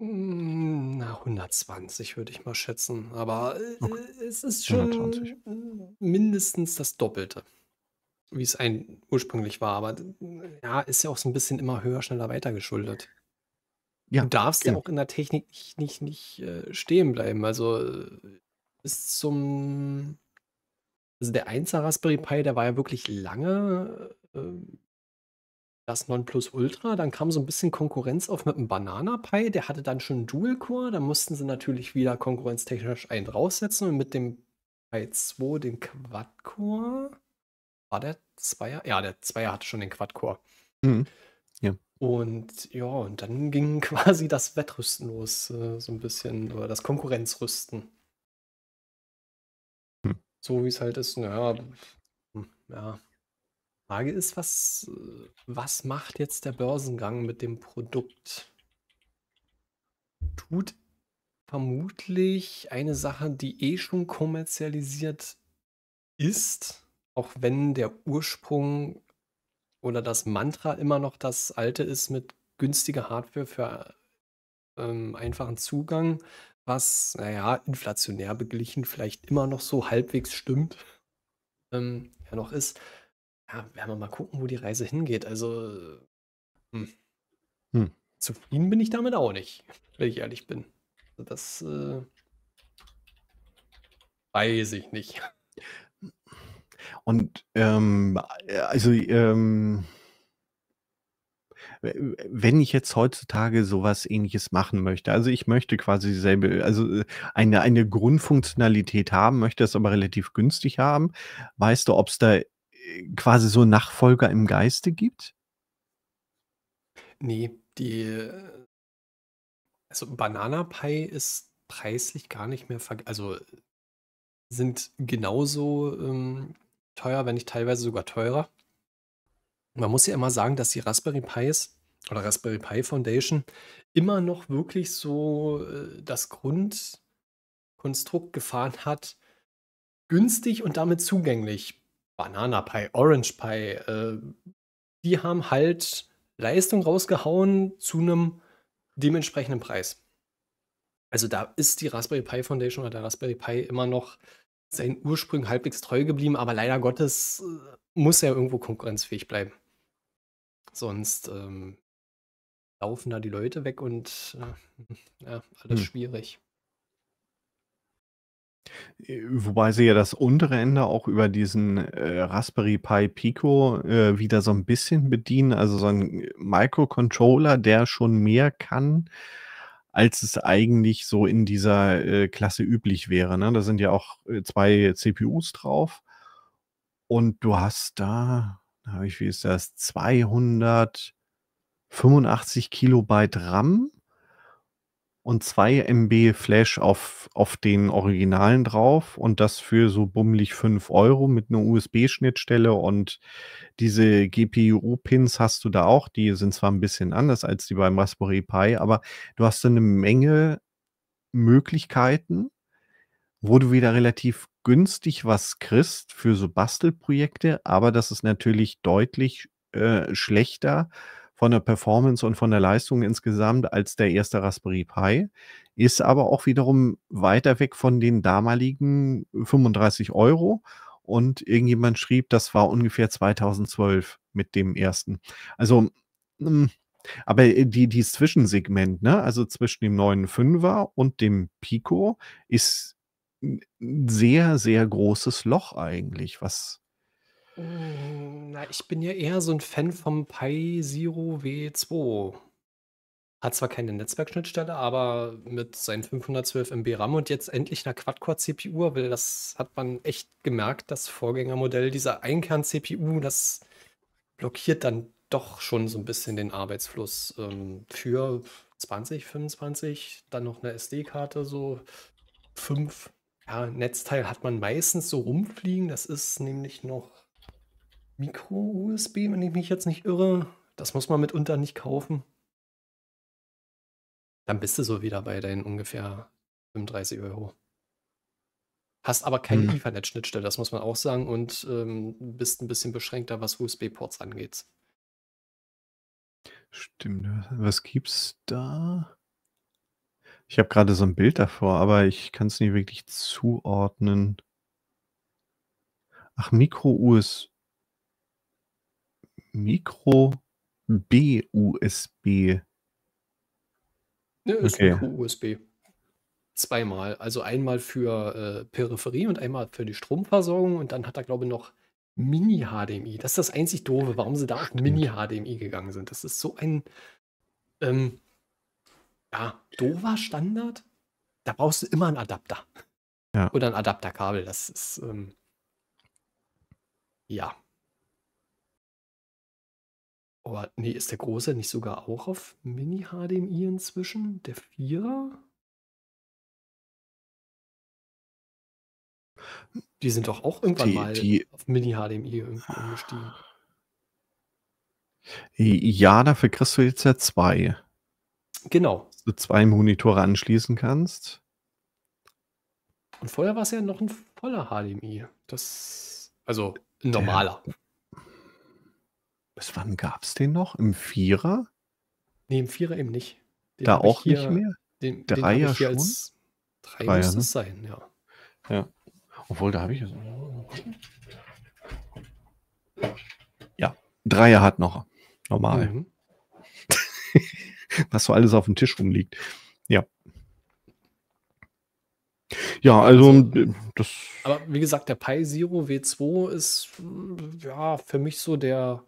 Hm, na, 120 würde ich mal schätzen. Aber äh, okay. es ist schon 120. mindestens das Doppelte, wie es ein ursprünglich war. Aber äh, ja, ist ja auch so ein bisschen immer höher, schneller, weiter geschuldet. Ja, du darfst genau. ja auch in der Technik nicht, nicht, nicht äh, stehen bleiben. Also bis äh, zum. Also der 1er Raspberry Pi, der war ja wirklich lange äh, das Ultra. Dann kam so ein bisschen Konkurrenz auf mit dem Banana Pi. Der hatte dann schon Dual Core. Da mussten sie natürlich wieder konkurrenztechnisch einen draufsetzen. Und mit dem Pi 2 den Quad Core. War der 2er? Ja, der 2er hatte schon den Quad Core. Mhm. Und ja, und dann ging quasi das Wettrüsten los, äh, so ein bisschen, oder das Konkurrenzrüsten. Hm. So wie es halt ist, naja, hm, ja. Frage ist, was, äh, was macht jetzt der Börsengang mit dem Produkt? Tut vermutlich eine Sache, die eh schon kommerzialisiert ist, auch wenn der Ursprung oder das Mantra immer noch das alte ist mit günstiger Hardware für ähm, einfachen Zugang, was, naja, inflationär beglichen vielleicht immer noch so halbwegs stimmt, ähm, ja noch ist. Ja, werden wir mal gucken, wo die Reise hingeht. Also, hm. Hm. zufrieden bin ich damit auch nicht, wenn ich ehrlich bin. Also das äh, weiß ich nicht. Und ähm, äh, also ähm, wenn ich jetzt heutzutage sowas ähnliches machen möchte, also ich möchte quasi dieselbe, also äh, eine, eine Grundfunktionalität haben, möchte es aber relativ günstig haben, weißt du, ob es da äh, quasi so Nachfolger im Geiste gibt? Nee, die also Banana Pie ist preislich gar nicht mehr, also sind genauso ähm, teuer, wenn nicht teilweise sogar teurer. Man muss ja immer sagen, dass die Raspberry Pis oder Raspberry Pi Foundation immer noch wirklich so äh, das Grundkonstrukt gefahren hat, günstig und damit zugänglich. Banana Pi, Orange Pi, äh, die haben halt Leistung rausgehauen zu einem dementsprechenden Preis. Also da ist die Raspberry Pi Foundation oder der Raspberry Pi immer noch seinen Ursprüngen halbwegs treu geblieben, aber leider Gottes äh, muss er irgendwo konkurrenzfähig bleiben. Sonst ähm, laufen da die Leute weg und äh, ja, alles hm. schwierig. Äh, wobei sie ja das untere Ende auch über diesen äh, Raspberry Pi Pico äh, wieder so ein bisschen bedienen. Also so ein Microcontroller, der schon mehr kann, als es eigentlich so in dieser äh, Klasse üblich wäre. Ne? Da sind ja auch äh, zwei CPUs drauf. Und du hast da, habe ich, wie ist das, 285 Kilobyte RAM und 2 MB Flash auf, auf den Originalen drauf und das für so bummelig 5 Euro mit einer USB-Schnittstelle und diese GPU-Pins hast du da auch, die sind zwar ein bisschen anders als die beim Raspberry Pi, aber du hast so eine Menge Möglichkeiten, wo du wieder relativ günstig was kriegst für so Bastelprojekte, aber das ist natürlich deutlich äh, schlechter von der Performance und von der Leistung insgesamt als der erste Raspberry Pi, ist aber auch wiederum weiter weg von den damaligen 35 Euro. Und irgendjemand schrieb, das war ungefähr 2012 mit dem ersten. Also, hm, aber äh, die, dieses Zwischensegment, ne? also zwischen dem neuen Fünfer und dem Pico, ist ein sehr, sehr großes Loch eigentlich, was Mm, na, ich bin ja eher so ein Fan vom Pi Zero W2. Hat zwar keine Netzwerkschnittstelle, aber mit seinen 512 MB RAM und jetzt endlich einer Quad-Core-CPU, weil das hat man echt gemerkt, das Vorgängermodell dieser Einkern-CPU, das blockiert dann doch schon so ein bisschen den Arbeitsfluss ähm, für 20, 25, dann noch eine SD-Karte, so 5. Ja, Netzteil hat man meistens so rumfliegen. Das ist nämlich noch Micro-USB, wenn ich mich jetzt nicht irre. Das muss man mitunter nicht kaufen. Dann bist du so wieder bei deinen ungefähr 35 Euro. Hast aber keine hm. Ethernet-Schnittstelle, das muss man auch sagen, und ähm, bist ein bisschen beschränkter, was USB-Ports angeht. Stimmt. Ne? Was gibt's da? Ich habe gerade so ein Bild davor, aber ich kann es nicht wirklich zuordnen. Ach, Micro-USB. Micro B-USB. Ja, ist okay. Micro-USB. Zweimal. Also einmal für äh, Peripherie und einmal für die Stromversorgung und dann hat er, glaube ich, noch Mini-HDMI. Das ist das einzig Doofe, warum sie da auf Mini-HDMI gegangen sind. Das ist so ein ähm, ja, doofer Standard. Da brauchst du immer einen Adapter. Ja. Oder ein Adapterkabel. Das ist ähm, ja. Aber nee, ist der große nicht sogar auch auf Mini-HDMI inzwischen? Der Vierer? Die sind doch auch irgendwann die, mal die, auf Mini-HDMI irgendwie umgestiegen. Ja, dafür kriegst du jetzt ja zwei. Genau. Dass du zwei Monitore anschließen kannst. Und vorher war es ja noch ein voller HDMI. Das, also ein normaler. Ja. Bis wann gab es den noch? Im Vierer? Nee, im Vierer eben nicht. Den da auch hier, nicht mehr? Den, Dreier den schon? Als Drei Dreier, muss ne? es sein, ja. Ja. Obwohl, da habe ich es. Ja, Dreier hat noch. Normal. Mhm. Was so alles auf dem Tisch rumliegt. Ja. Ja, also, also, das. Aber wie gesagt, der Pi Zero W2 ist ja für mich so der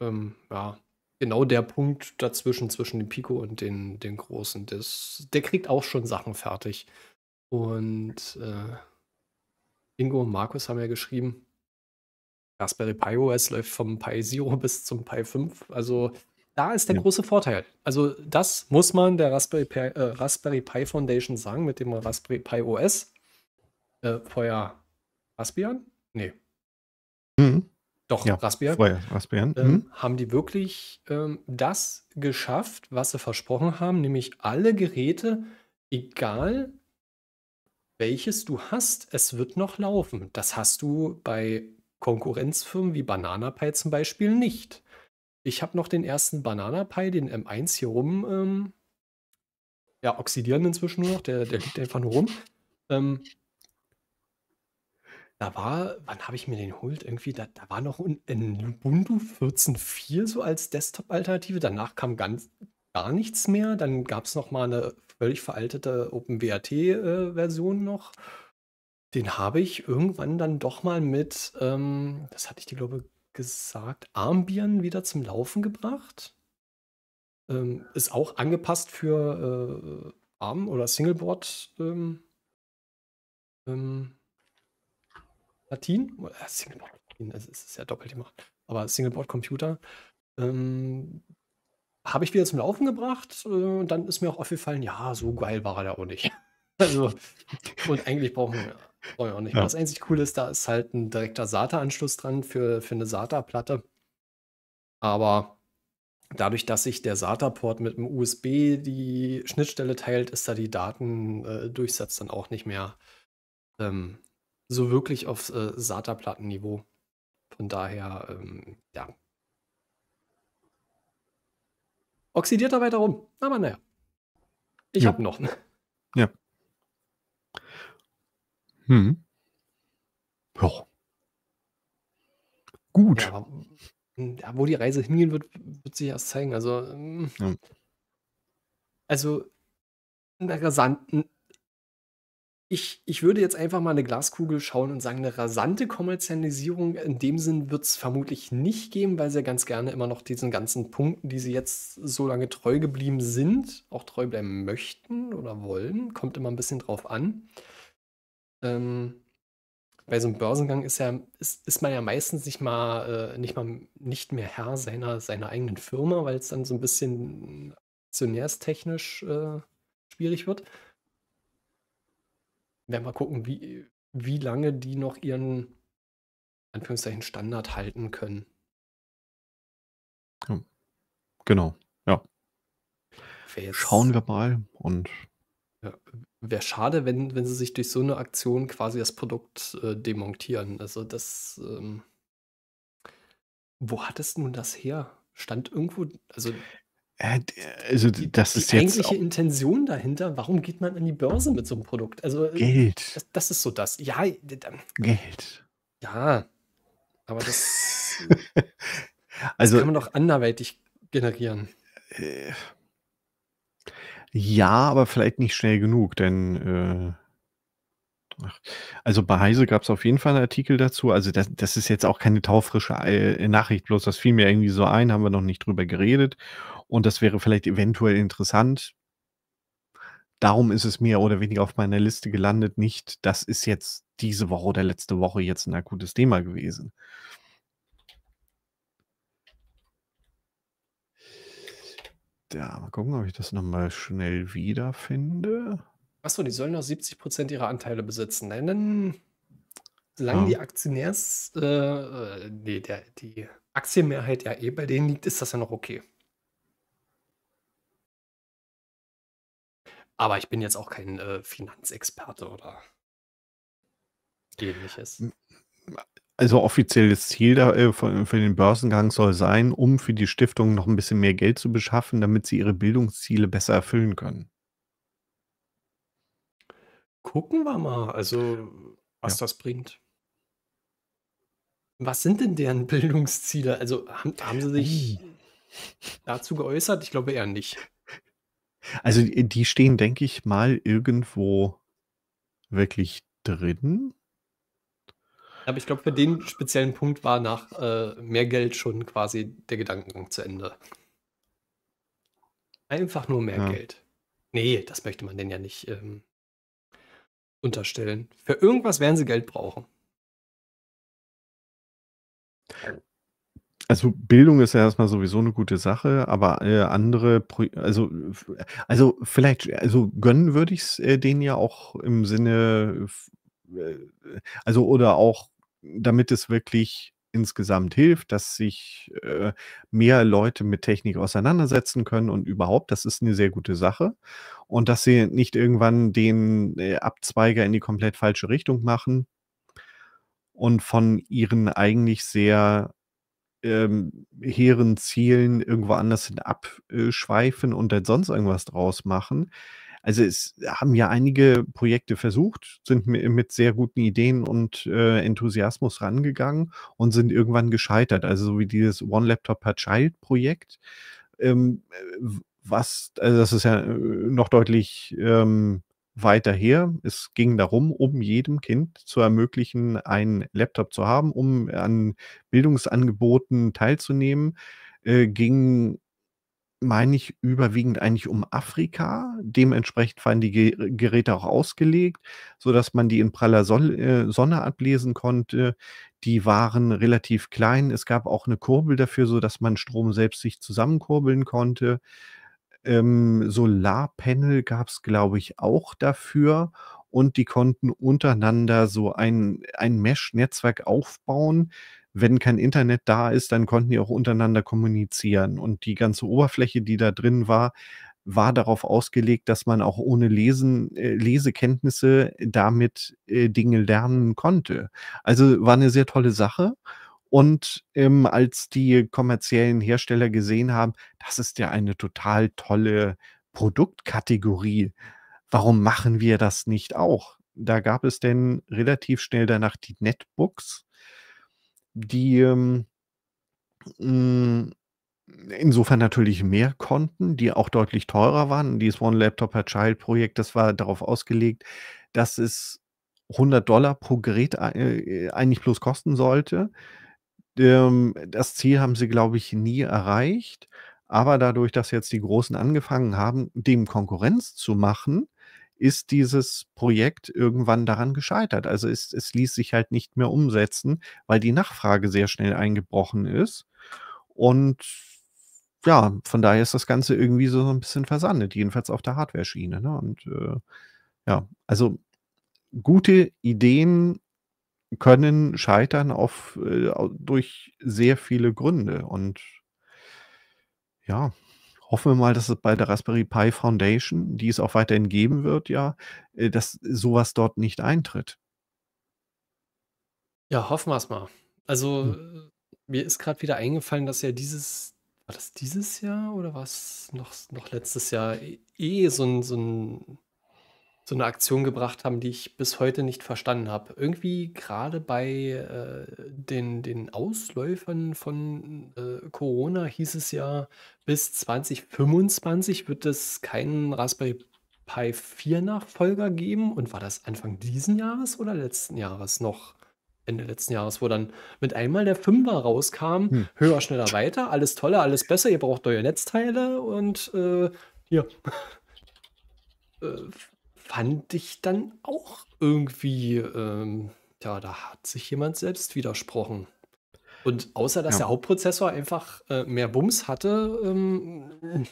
ähm, ja, genau der Punkt dazwischen, zwischen dem Pico und den, den Großen. Das, der kriegt auch schon Sachen fertig. Und äh, Ingo und Markus haben ja geschrieben, Raspberry Pi OS läuft vom Pi Zero bis zum Pi 5. Also da ist der ja. große Vorteil. Also das muss man der Raspberry Pi, äh, Raspberry Pi Foundation sagen mit dem Raspberry Pi OS. Äh, vorher Raspbian? Nee. Mhm. Doch, ja, Raspberg. Vorher, Ähm, mhm. Haben die wirklich ähm, das geschafft, was sie versprochen haben, nämlich alle Geräte, egal welches du hast, es wird noch laufen. Das hast du bei Konkurrenzfirmen wie Banana Pie zum Beispiel nicht. Ich habe noch den ersten Banana Pie, den M1 hier rum, ähm, ja, oxidieren inzwischen nur noch, der, der liegt einfach nur rum. Ähm, da war, wann habe ich mir den geholt? Irgendwie, da, da war noch ein, ein Ubuntu 14.4 so als Desktop-Alternative. Danach kam ganz gar nichts mehr. Dann gab es noch mal eine völlig veraltete OpenWRT-Version äh, noch. Den habe ich irgendwann dann doch mal mit, ähm, das hatte ich dir, glaube gesagt, Armbieren wieder zum Laufen gebracht. Ähm, ist auch angepasst für äh, ARM oder Singleboard. Ähm, ähm, Platin, äh, Singleboard-Platin, das also ist ja doppelt gemacht, aber Singleboard-Computer, ähm, habe ich wieder zum Laufen gebracht. Äh, und dann ist mir auch aufgefallen, ja, so geil war er auch nicht. also, und eigentlich brauchen wir brauch auch nicht. Ja. Was einzig cool ist, da ist halt ein direkter SATA-Anschluss dran für, für eine SATA-Platte. Aber dadurch, dass sich der SATA-Port mit dem USB die Schnittstelle teilt, ist da die Datendurchsatz äh, dann auch nicht mehr ähm, so wirklich auf äh, SATA-Plattenniveau. Von daher, ähm, ja. Oxidiert dabei darum. Aber naja. Ich ja. habe noch. Ne? Ja. Hm. Jo. Gut. Ja, hm, ja, wo die Reise hingehen wird, wird sich erst zeigen. Also, ähm, ja. also einen rasanten ich, ich würde jetzt einfach mal eine Glaskugel schauen und sagen, eine rasante Kommerzialisierung in dem Sinn wird es vermutlich nicht geben, weil sie ja ganz gerne immer noch diesen ganzen Punkten, die sie jetzt so lange treu geblieben sind, auch treu bleiben möchten oder wollen. Kommt immer ein bisschen drauf an. Ähm, bei so einem Börsengang ist ja, ist, ist man ja meistens nicht mal, äh, nicht mal nicht mehr Herr seiner, seiner eigenen Firma, weil es dann so ein bisschen aktionärstechnisch äh, schwierig wird werden wir gucken, wie, wie lange die noch ihren Anführungszeichen Standard halten können. Genau, ja. Jetzt, Schauen wir mal und. Ja, Wäre schade, wenn, wenn sie sich durch so eine Aktion quasi das Produkt äh, demontieren. Also das. Ähm, wo hattest du nun das her? Stand irgendwo, also äh, also das die, ist die jetzt eigentliche Intention dahinter, warum geht man an die Börse mit so einem Produkt? Also äh, Geld. Das, das ist so das. Ja, äh, Geld. Ja, aber das, also, das kann man doch anderweitig generieren. Äh, ja, aber vielleicht nicht schnell genug, denn äh, also bei Heise gab es auf jeden Fall einen Artikel dazu. Also das, das ist jetzt auch keine taufrische äh, Nachricht, bloß das fiel mir irgendwie so ein, haben wir noch nicht drüber geredet. Und das wäre vielleicht eventuell interessant. Darum ist es mehr oder weniger auf meiner Liste gelandet. Nicht, das ist jetzt diese Woche oder letzte Woche jetzt ein akutes Thema gewesen. Ja, mal gucken, ob ich das nochmal schnell wiederfinde. Achso, die sollen noch 70 Prozent ihrer Anteile besitzen. Nein, dann solange oh. die Aktionärs, äh, nee, der, die Aktienmehrheit ja eh bei denen liegt, ist das ja noch okay. Aber ich bin jetzt auch kein äh, Finanzexperte oder ähnliches. Also offizielles Ziel da, äh, für, für den Börsengang soll sein, um für die Stiftung noch ein bisschen mehr Geld zu beschaffen, damit sie ihre Bildungsziele besser erfüllen können. Gucken wir mal, also was ja. das bringt. Was sind denn deren Bildungsziele? Also haben, haben sie sich dazu geäußert? Ich glaube eher nicht. Also die stehen, denke ich mal, irgendwo wirklich drin. Aber ich glaube, für den speziellen Punkt war nach äh, mehr Geld schon quasi der Gedankengang zu Ende. Einfach nur mehr ja. Geld. Nee, das möchte man denn ja nicht ähm, unterstellen. Für irgendwas werden sie Geld brauchen. Also Bildung ist ja erstmal sowieso eine gute Sache, aber äh, andere, Pro also, also vielleicht, also gönnen würde ich es äh, denen ja auch im Sinne, äh, also oder auch, damit es wirklich insgesamt hilft, dass sich äh, mehr Leute mit Technik auseinandersetzen können und überhaupt, das ist eine sehr gute Sache. Und dass sie nicht irgendwann den äh, Abzweiger in die komplett falsche Richtung machen und von ihren eigentlich sehr ähm, hehren Zielen irgendwo anders hin abschweifen und dann sonst irgendwas draus machen. Also es haben ja einige Projekte versucht, sind mit sehr guten Ideen und äh, Enthusiasmus rangegangen und sind irgendwann gescheitert. Also so wie dieses One Laptop per Child Projekt, ähm, was, also das ist ja äh, noch deutlich ähm, weiter her. Es ging darum, um jedem Kind zu ermöglichen, einen Laptop zu haben, um an Bildungsangeboten teilzunehmen, äh, ging meine ich, überwiegend eigentlich um Afrika. Dementsprechend waren die Geräte auch ausgelegt, sodass man die in praller äh, Sonne ablesen konnte. Die waren relativ klein. Es gab auch eine Kurbel dafür, sodass man Strom selbst sich zusammenkurbeln konnte. Ähm, Solarpanel gab es, glaube ich, auch dafür. Und die konnten untereinander so ein, ein Mesh-Netzwerk aufbauen, wenn kein Internet da ist, dann konnten die auch untereinander kommunizieren. Und die ganze Oberfläche, die da drin war, war darauf ausgelegt, dass man auch ohne Lesen, äh, Lesekenntnisse damit äh, Dinge lernen konnte. Also war eine sehr tolle Sache. Und ähm, als die kommerziellen Hersteller gesehen haben, das ist ja eine total tolle Produktkategorie, warum machen wir das nicht auch? Da gab es denn relativ schnell danach die Netbooks, die ähm, hm, insofern natürlich mehr konnten, die auch deutlich teurer waren. Dieses One Laptop per Child Projekt, das war darauf ausgelegt, dass es 100 Dollar pro Gerät äh, äh, eigentlich bloß kosten sollte. Ähm, das Ziel haben sie, glaube ich, nie erreicht. Aber dadurch, dass jetzt die Großen angefangen haben, dem Konkurrenz zu machen, ist dieses Projekt irgendwann daran gescheitert. Also es, es ließ sich halt nicht mehr umsetzen, weil die Nachfrage sehr schnell eingebrochen ist. Und ja, von daher ist das Ganze irgendwie so ein bisschen versandet, jedenfalls auf der Hardware-Schiene. Ne? Und äh, ja, also gute Ideen können scheitern auf, äh, durch sehr viele Gründe. Und ja, hoffen wir mal, dass es bei der Raspberry Pi Foundation, die es auch weiterhin geben wird, ja, äh, dass sowas dort nicht eintritt. Ja, hoffen wir es mal. Also, hm. Äh, mir ist gerade wieder eingefallen, dass ja dieses, war das dieses Jahr oder was noch, noch letztes Jahr e, eh so ein, so ein so eine Aktion gebracht haben, die ich bis heute nicht verstanden habe. Irgendwie gerade bei äh, den, den Ausläufern von äh, Corona hieß es ja, bis 2025 wird es keinen Raspberry Pi 4 Nachfolger geben. Und war das Anfang diesen Jahres oder letzten Jahres noch? Ende letzten Jahres, wo dann mit einmal der Fünfer rauskam, hm. höher, schneller, weiter, alles toller, alles besser, ihr braucht neue Netzteile und äh, hier. Äh, fand ich dann auch irgendwie, ähm, ja, da hat sich jemand selbst widersprochen. Und außer dass ja. der Hauptprozessor einfach äh, mehr Bums hatte, ähm,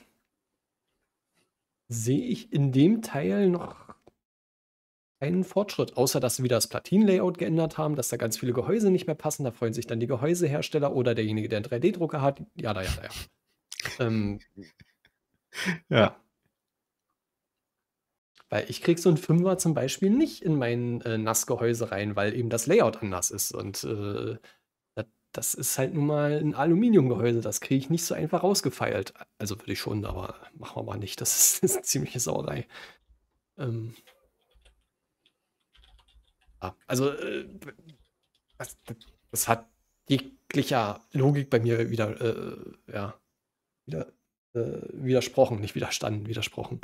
sehe ich in dem Teil noch keinen Fortschritt. Außer dass sie wieder das Platinenlayout geändert haben, dass da ganz viele Gehäuse nicht mehr passen. Da freuen sich dann die Gehäusehersteller oder derjenige, der einen 3D-Drucker hat. Ja, da, ja, da, ja. ähm, ja. ja. Weil ich krieg so einen Fünfer zum Beispiel nicht in mein äh, Nassgehäuse rein, weil eben das Layout anders ist. Und äh, das ist halt nun mal ein Aluminiumgehäuse, das kriege ich nicht so einfach rausgefeilt. Also würde ich schon, aber machen wir mal nicht. Das ist, das ist eine ziemliche Sauerei. Ähm ja, also äh, das, das, hat jeglicher Logik bei mir wieder, äh, ja, wieder äh, widersprochen, nicht widerstanden, widersprochen.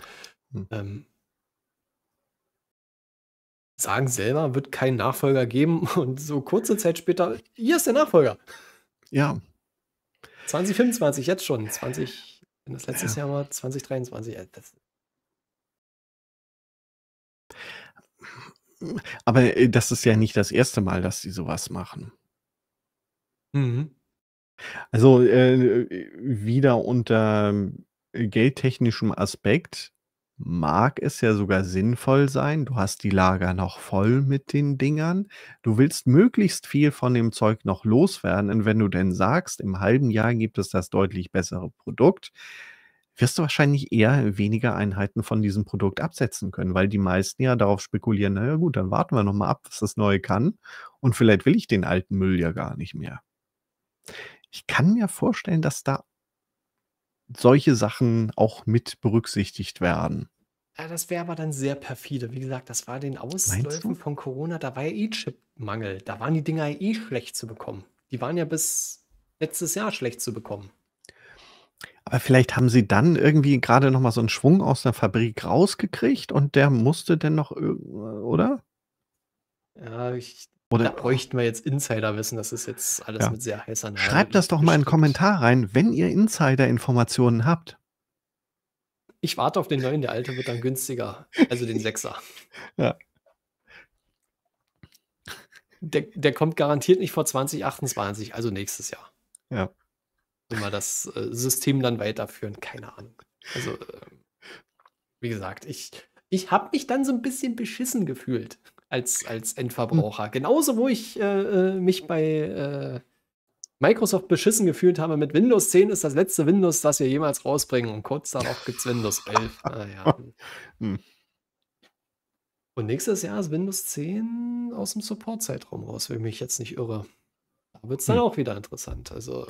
Hm. Ähm sagen selber, wird keinen Nachfolger geben. Und so kurze Zeit später, hier ist der Nachfolger. Ja. 2025, jetzt schon. 20, wenn das letztes ja. Jahr war, 2023. Das. Aber äh, das ist ja nicht das erste Mal, dass sie sowas machen. Mhm. Also äh, wieder unter äh, geldtechnischem Aspekt mag es ja sogar sinnvoll sein. Du hast die Lager noch voll mit den Dingern. Du willst möglichst viel von dem Zeug noch loswerden. Und wenn du denn sagst, im halben Jahr gibt es das deutlich bessere Produkt, wirst du wahrscheinlich eher weniger Einheiten von diesem Produkt absetzen können, weil die meisten ja darauf spekulieren, naja gut, dann warten wir nochmal ab, was das Neue kann. Und vielleicht will ich den alten Müll ja gar nicht mehr. Ich kann mir vorstellen, dass da solche Sachen auch mit berücksichtigt werden. Ja, ah, das wäre aber dann sehr perfide. Wie gesagt, das war den Ausläufen von Corona, da war ja eh Chipmangel. Da waren die Dinger eh schlecht zu bekommen. Die waren ja bis letztes Jahr schlecht zu bekommen. Aber vielleicht haben sie dann irgendwie gerade noch mal so einen Schwung aus der Fabrik rausgekriegt und der musste dann noch, oder? Ja, ich oder da bräuchten wir jetzt Insider-Wissen, das ist jetzt alles ja. mit sehr heißer Nadel. Schreibt das doch mal in einen Kommentar rein, wenn ihr Insider-Informationen habt. Ich warte auf den neuen, der alte wird dann günstiger. Also den Sechser. Ja. Der, der kommt garantiert nicht vor 2028, also nächstes Jahr. Ja. Wenn wir das äh, System dann weiterführen, keine Ahnung. Also, ähm, wie gesagt, ich, ich habe mich dann so ein bisschen beschissen gefühlt als, als hm. Endverbraucher. Hm. Genauso, wo ich äh, äh, mich bei äh, Microsoft beschissen gefühlt habe mit Windows 10 ist das letzte Windows, das wir jemals rausbringen. Und kurz darauf gibt es Windows 11. Ah, ja. hm. Und nächstes Jahr ist Windows 10 aus dem Support-Zeitraum raus, wenn ich mich jetzt nicht irre. Da wird es dann hm. auch wieder interessant. Also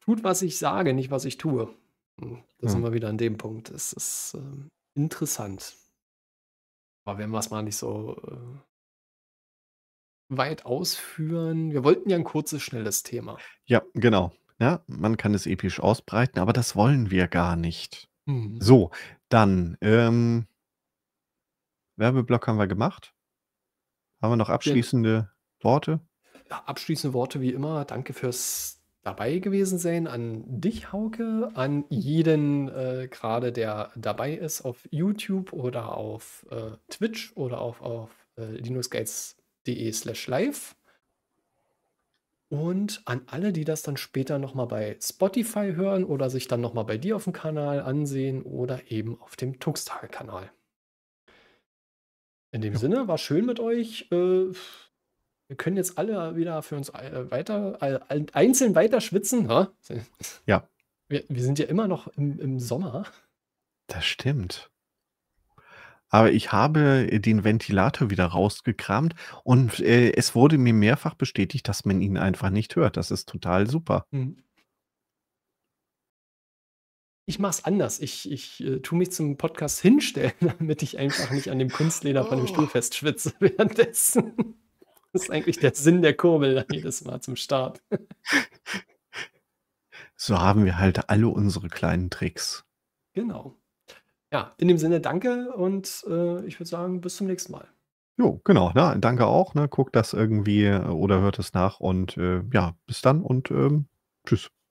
tut, was ich sage, nicht was ich tue. Hm, da sind hm. wir wieder an dem Punkt. Es ist äh, interessant. Aber wenn wir es mal nicht so äh, weit ausführen. Wir wollten ja ein kurzes, schnelles Thema. Ja, genau. Ja, ne? man kann es episch ausbreiten, aber das wollen wir gar nicht. Mhm. So, dann ähm, Werbeblock haben wir gemacht. Haben wir noch abschließende ja. Worte? Ja, abschließende Worte wie immer. Danke fürs dabei gewesen sein, an dich, Hauke, an jeden äh, gerade, der dabei ist auf YouTube oder auf äh, Twitch oder auf, auf äh, linuxguides.de slash live. Und an alle, die das dann später nochmal bei Spotify hören oder sich dann nochmal bei dir auf dem Kanal ansehen oder eben auf dem Tuxtal-Kanal. In dem ja. Sinne, war schön mit euch. Äh, wir können jetzt alle wieder für uns äh, weiter, einzeln weiter schwitzen. Ha? Ja. Wir, wir, sind ja immer noch im, im Sommer. Das stimmt. Aber ich habe den Ventilator wieder rausgekramt und äh, es wurde mir mehrfach bestätigt, dass man ihn einfach nicht hört. Das ist total super. Hm. Ich mache es anders. Ich, ich äh, tue mich zum Podcast hinstellen, damit ich einfach nicht an dem Kunstleder oh. von dem oh. Stuhl festschwitze währenddessen. Das ist eigentlich der Sinn der Kurbel jedes Mal zum Start. So haben wir halt alle unsere kleinen Tricks. Genau. Ja, in dem Sinne danke und äh, ich würde sagen, bis zum nächsten Mal. Jo, genau. Na, danke auch. Ne? Guckt das irgendwie äh, oder hört es nach und äh, ja, bis dann und ähm, tschüss.